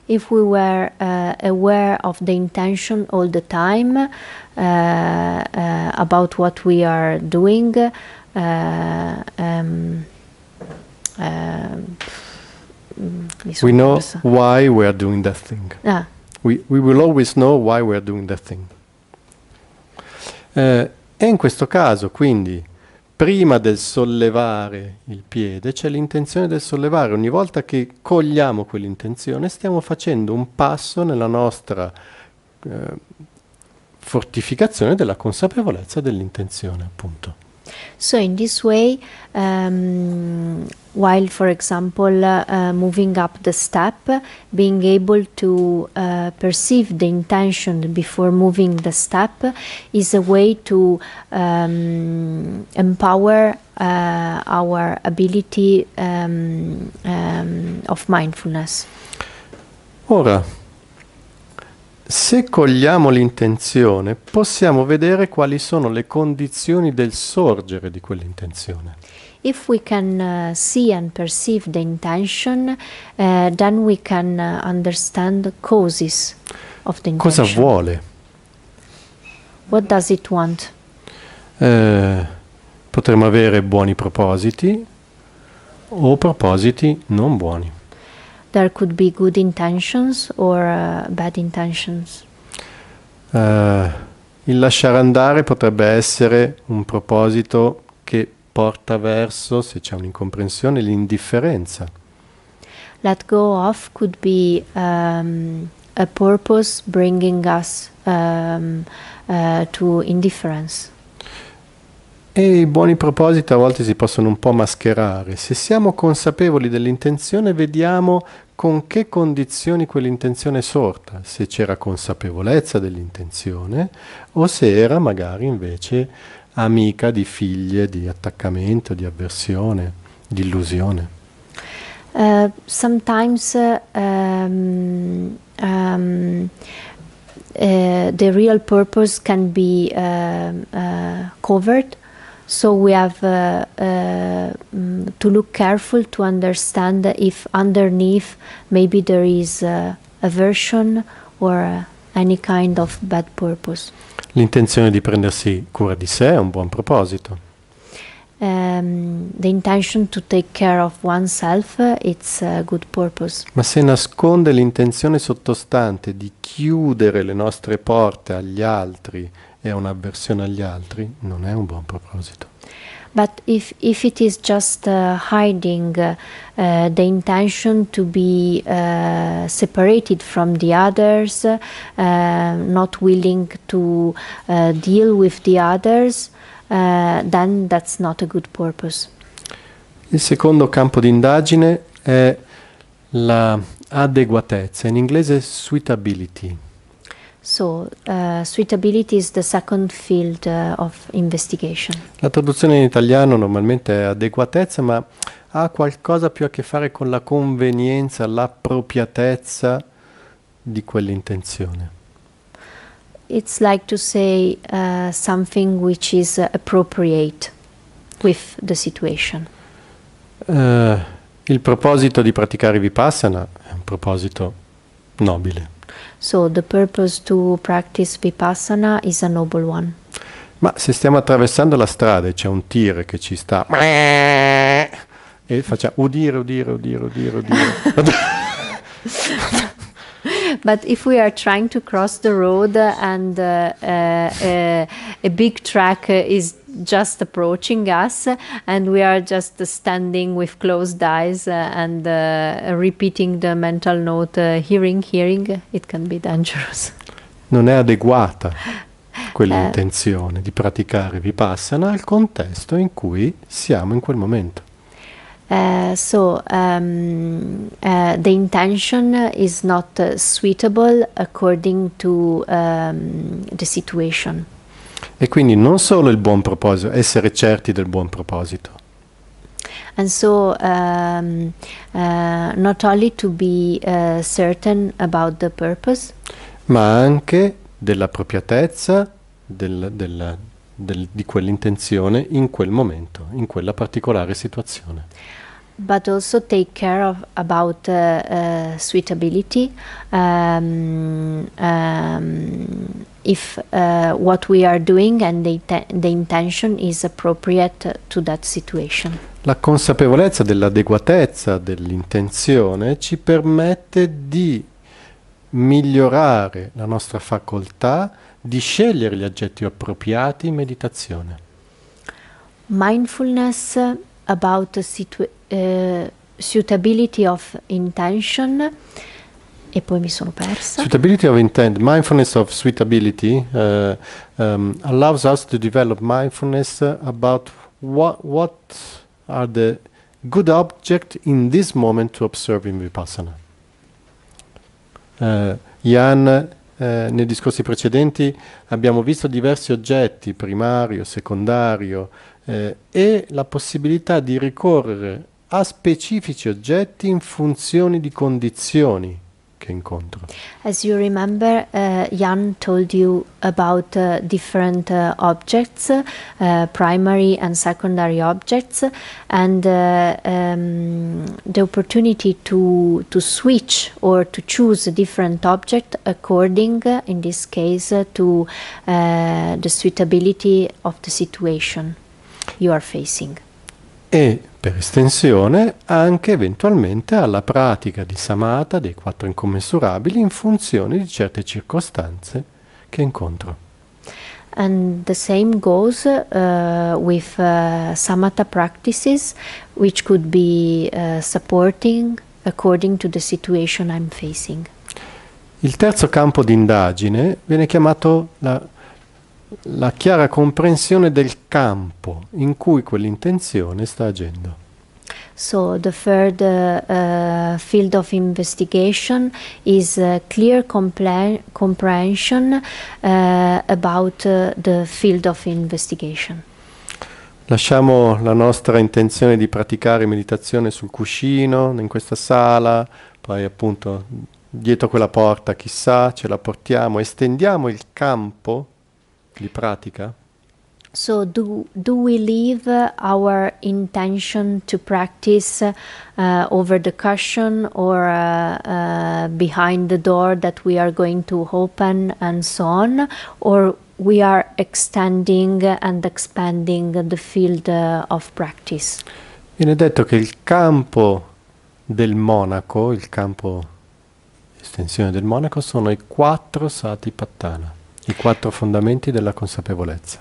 If we were uh, aware of the intention all the time uh, uh, about what we are doing, uh, um, Ehm, mm, we know why we are doing that thing. Ah. We, we will always know why we are doing that thing. Eh, e in questo caso, quindi, prima del sollevare il piede c'è l'intenzione del sollevare. Ogni volta che cogliamo quell'intenzione stiamo facendo un passo nella nostra eh, fortificazione della consapevolezza dell'intenzione, appunto. So in this way, um, while for example uh, uh, moving up the step, being able to uh, perceive the intention before moving the step is a way to um, empower uh, our ability um, um of mindfulness. Ora Se cogliamo l'intenzione, possiamo vedere quali sono le condizioni del sorgere di quell'intenzione. If we can uh, see and perceive the intention, uh, then we can uh, understand the causes of the intention. Cosa vuole? What does it want? Eh, potremmo avere buoni propositi o propositi non buoni there could be good intentions or uh, bad intentions. Uh, il lasciare andare potrebbe essere un proposito che porta verso, se c'è un'incomprensione, l'indifferenza. Let go off could be um, a purpose bringing us um, uh, to indifference. E i buoni propositi a volte si possono un po' mascherare. Se siamo consapevoli dell'intenzione, vediamo con che condizioni quell'intenzione è sorta, se c'era consapevolezza dell'intenzione o se era magari invece amica di figlie di attaccamento, di avversione, di illusione. Uh, sometimes uh, um, um, uh, the real purpose can be eh, eh, covered So we have uh, uh, mm, to look careful to understand if underneath maybe there is uh, aversion or uh, any kind of bad purpose. L'intenzione di prendersi cura di sé è un buon proposito. Um, the intention to take care of oneself uh, it's a good purpose. Ma se nasconde l'intenzione sottostante di chiudere le nostre porte agli altri e un'avversione agli altri, non è un buon proposito. But if, if it is just uh, hiding uh, uh, the intention to be uh, separated from the others, uh, not willing to uh, deal with the others, uh, then that's not a good purpose. Il secondo campo di indagine è l'adeguatezza, in inglese suitability. So, uh, suitability is the second field uh, of investigation. La traduzione in italiano normalmente è adeguatezza, ma ha qualcosa più a che fare con la convenienza, l'appropriatezza di quell'intenzione. It's like to say uh, something which is appropriate with the situation. Eh, il proposito di praticare Vipassana è un proposito nobile. So the purpose to practice vipassana is a noble one. Ma se stiamo attraversando la strada e c'è un tir che ci sta e facciamo udire, udire, udire, udire, udire. <laughs> but if we are trying to cross the road and uh, uh, a big truck is just approaching us and we are just standing with closed eyes and uh, repeating the mental note hearing hearing it can be dangerous non è adeguata quell'intenzione eh. di praticare vipassana al contesto in cui siamo in quel momento Uh, so um, uh, the intention is not uh, suitable according to um, the situation. E quindi non solo il buon proposito, essere certi del buon proposito. And so um, uh, not only to be uh, certain about the purpose, ma anche dell'appropriatezza del, del, del, di quell'intenzione in quel momento, in quella particolare situazione. But also take care of, about uh, uh, suitability. Um, um, if uh, what we are doing and the, the intention is appropriate to that situation. La consapevolezza dell'adeguatezza dell'intenzione ci permette di migliorare la nostra facoltà di scegliere gli aggetti appropriati in meditazione. Mindfulness about uh, suitability of intention e poi mi sono persa. Suitability of intent, mindfulness of suitability uh, um, allows us to develop mindfulness about what, what are the good object in this moment to observe in Vipassana. Uh, Jan eh, nei discorsi precedenti abbiamo visto diversi oggetti, primario, secondario, eh, e la possibilità di ricorrere a specifici oggetti in funzione di condizioni che incontra. As you remember, uh, Jan told you about uh, different uh, objects, uh, primary and secondary objects, and uh, um, the opportunity to, to switch or to choose a different object according, uh, in this case, to the suitability of the situation you are facing. E per estensione anche eventualmente alla pratica di samatha dei quattro incommensurabili in funzione di certe circostanze che incontro. And the same goes uh, with uh, samatha practices, which could be uh, supporting according to the situation I'm facing. Il terzo campo di indagine viene chiamato la la chiara comprensione del campo in cui quell'intenzione sta agendo. So the third uh, uh field of investigation is a uh, clear comprehension uh, about the field of investigation. Lasciamo la nostra intenzione di praticare meditazione sul cuscino, in questa sala, poi appunto dietro quella porta, chissà, ce la portiamo, estendiamo il campo di pratica? So do, do we leave our intention to practice uh, over the cushion or uh, uh, behind the door that we are going to open and so on? Or we are extending and expanding the field uh, of practice? Viene detto che il campo del monaco, il campo estensione del monaco, sono i quattro sati pattana. I quattro fondamenti della consapevolezza.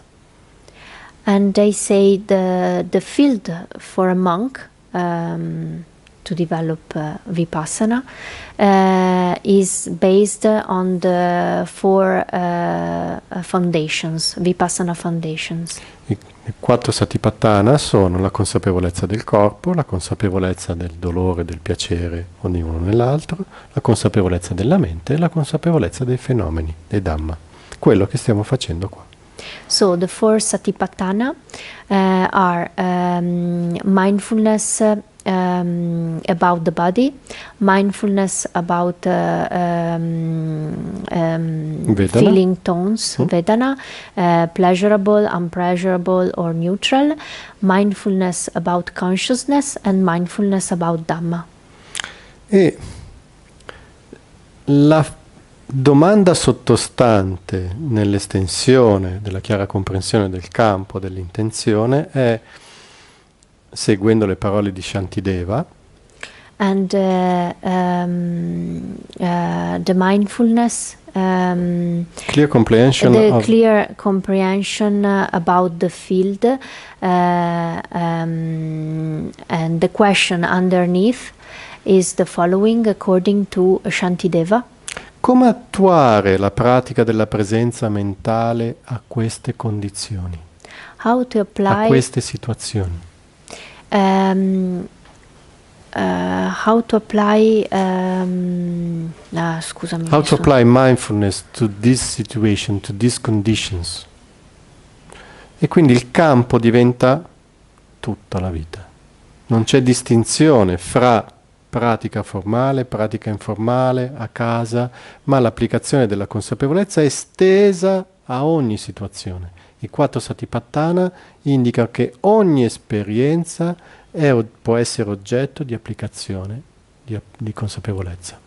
And they say the, the field for a monk um, to develop uh, vipassana uh, is based on the four uh, foundations, vipassana foundations. I, I quattro satipattana sono la consapevolezza del corpo, la consapevolezza del dolore, del piacere ognuno nell'altro, la consapevolezza della mente e la consapevolezza dei fenomeni, dei dhamma. quello che stiamo facendo qua. So the four satipatthana uh, are um, mindfulness um, about the body, mindfulness about uh, um, feeling tones, mm. vedana, uh, pleasurable, unpleasurable, or neutral, mindfulness about consciousness, and mindfulness about Dhamma. E la domanda sottostante nell'estensione della chiara comprensione del campo dell'intenzione è, seguendo le parole di Shantideva, and uh, um, uh, the mindfulness um, clear comprehension the clear comprehension about the field uh, um, and the question underneath is the following according to Shantideva come attuare la pratica della presenza mentale a queste condizioni? How to apply a queste situazioni? Um, uh, how to apply um, ah, scusami. How to apply mindfulness to this situation, to these conditions. E quindi il campo diventa tutta la vita. Non c'è distinzione fra pratica formale, pratica informale, a casa, ma l'applicazione della consapevolezza è estesa a ogni situazione. I quattro satipattana indicano che ogni esperienza è, può essere oggetto di applicazione, di, di consapevolezza.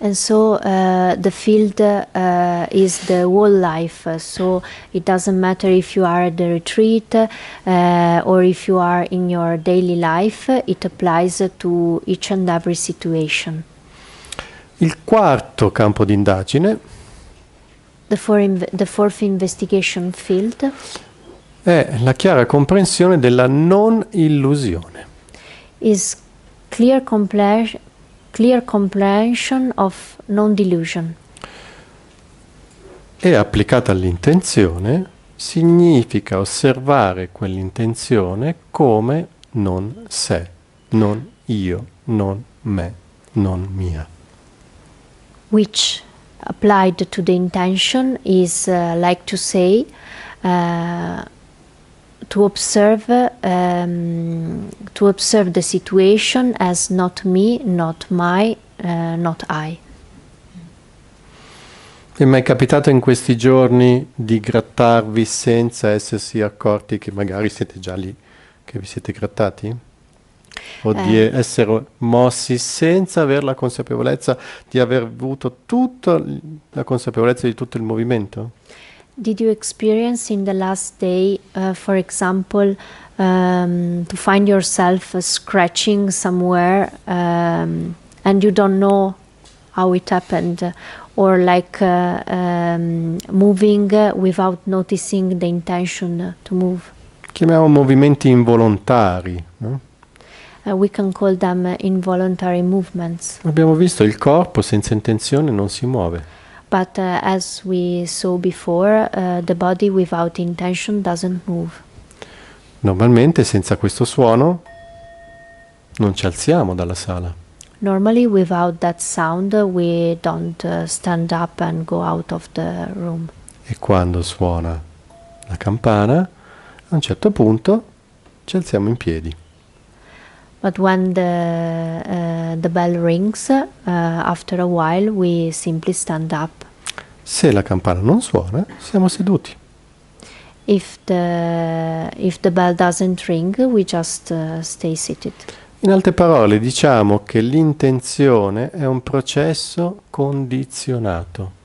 And so uh, the field uh, is the whole life, so it doesn't matter if you are at the retreat uh, or if you are in your daily life, it applies to each and every situation. Il quarto campo d'indagine the, the fourth investigation field è la chiara comprensione della non illusione. Is clear compre clear comprehension of non-delusion. E applicata all'intenzione significa osservare quell'intenzione come non sé, non io, non me, non mia. Which applied to the intention is uh, like to say uh, to observe um, to observe the situation as not me, not my, uh, not I. E Mi è capitato in questi giorni di grattarvi senza essersi accorti che magari siete già lì, che vi siete grattati? O eh. di essere mossi senza avere la consapevolezza di aver avuto tutta la consapevolezza di tutto il movimento? did you experience in the last day, uh, for example, um, to find yourself uh, scratching somewhere um, and you don't know how it happened, or like uh, um, moving without noticing the intention to move? Chiamiamo movimenti involontari. No? Uh, we can call them uh, involuntary movements. Abbiamo visto il corpo senza intenzione non si muove. but uh, as we saw before, uh, the body without intention doesn't move. Normalmente senza questo suono non ci alziamo dalla sala. Normally without that sound we don't uh, stand up and go out of the room. E quando suona la campana, a un certo punto ci alziamo in piedi. But when the, uh, the bell rings, uh, after a while we simply stand up se la campana non suona, siamo seduti. If the, if the bell doesn't ring, we just uh, stay seated. In altre parole, diciamo che l'intenzione è un processo condizionato.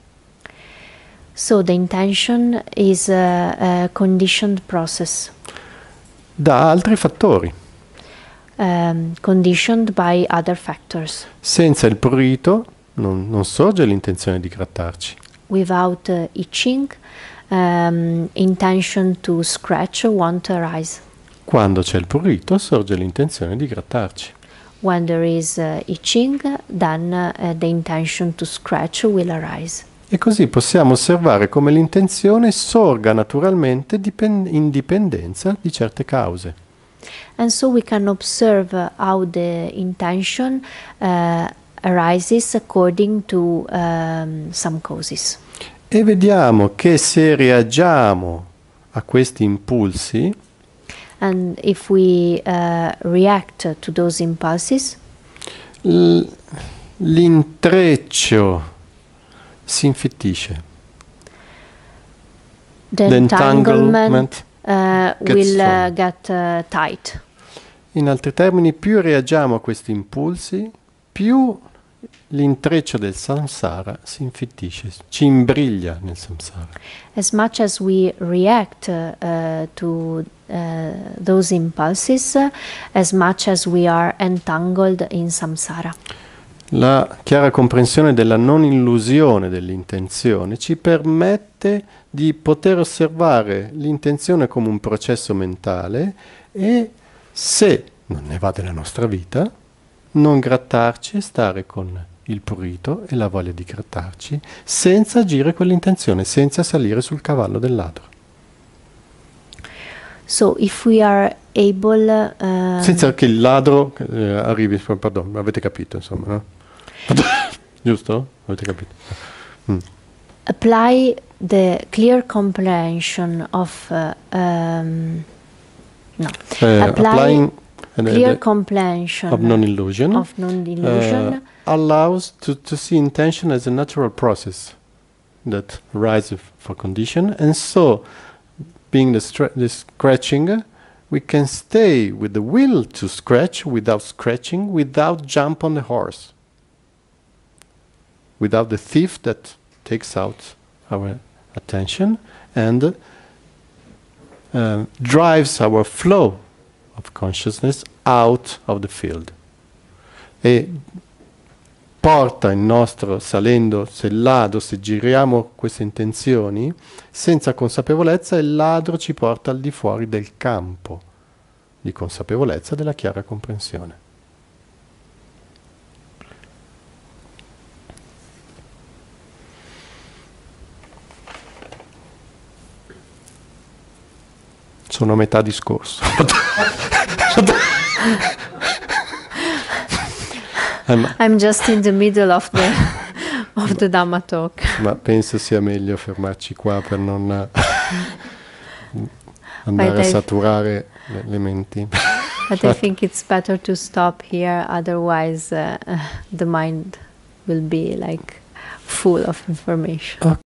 So the intention is a, a conditioned process. Da altri fattori. Um, conditioned by other factors. Senza il prurito non, non sorge l'intenzione di grattarci without uh, itching, um, intention to scratch won't arise. Quando c'è il prurito sorge l'intenzione di grattarci. When there is uh, itching, then uh, the intention to scratch will arise. E così possiamo osservare come l'intenzione sorga naturalmente in dipendenza di certe cause. And so we can observe uh, how the intention uh, arises according to um, some causes. E vediamo che se reagiamo a questi impulsi, and if we uh, react to those impulses, l'intreccio si infittisce. The, the entanglement, uh, will uh, get uh, tight. In altri termini, più reagiamo a questi impulsi, più l'intreccio del samsara si infittisce, ci imbriglia nel samsara. As much as we react uh, to uh, those impulses, uh, as much as we are entangled in samsara. La chiara comprensione della non illusione dell'intenzione ci permette di poter osservare l'intenzione come un processo mentale e se non ne va della nostra vita, non grattarci e stare con il prurito e la voglia di grattarci senza agire con l'intenzione, senza salire sul cavallo del ladro. So if we are able uh, senza che il ladro eh, arrivi, perdono, avete capito, insomma, no? <laughs> Giusto? Avete capito? Mm. Apply the clear comprehension of uh, um, no. Eh, applying and clear comprehension of non-illusion of non-illusion uh, allows to, to see intention as a natural process that arises for condition and so being the, the scratching we can stay with the will to scratch without scratching without jump on the horse without the thief that takes out our attention and uh, drives our flow of consciousness out of the field. E porta il nostro salendo, se il ladro, se giriamo queste intenzioni, senza consapevolezza il ladro ci porta al di fuori del campo di consapevolezza della chiara comprensione. Sono a metà discorso. I'm, <laughs> I'm, just in the middle of the, of the Dhamma talk. Ma penso sia meglio fermarci qua per non eh, andare a saturare le, le menti. But I think it's <laughs> better to stop here, otherwise uh, the mind will be like full of information. Okay.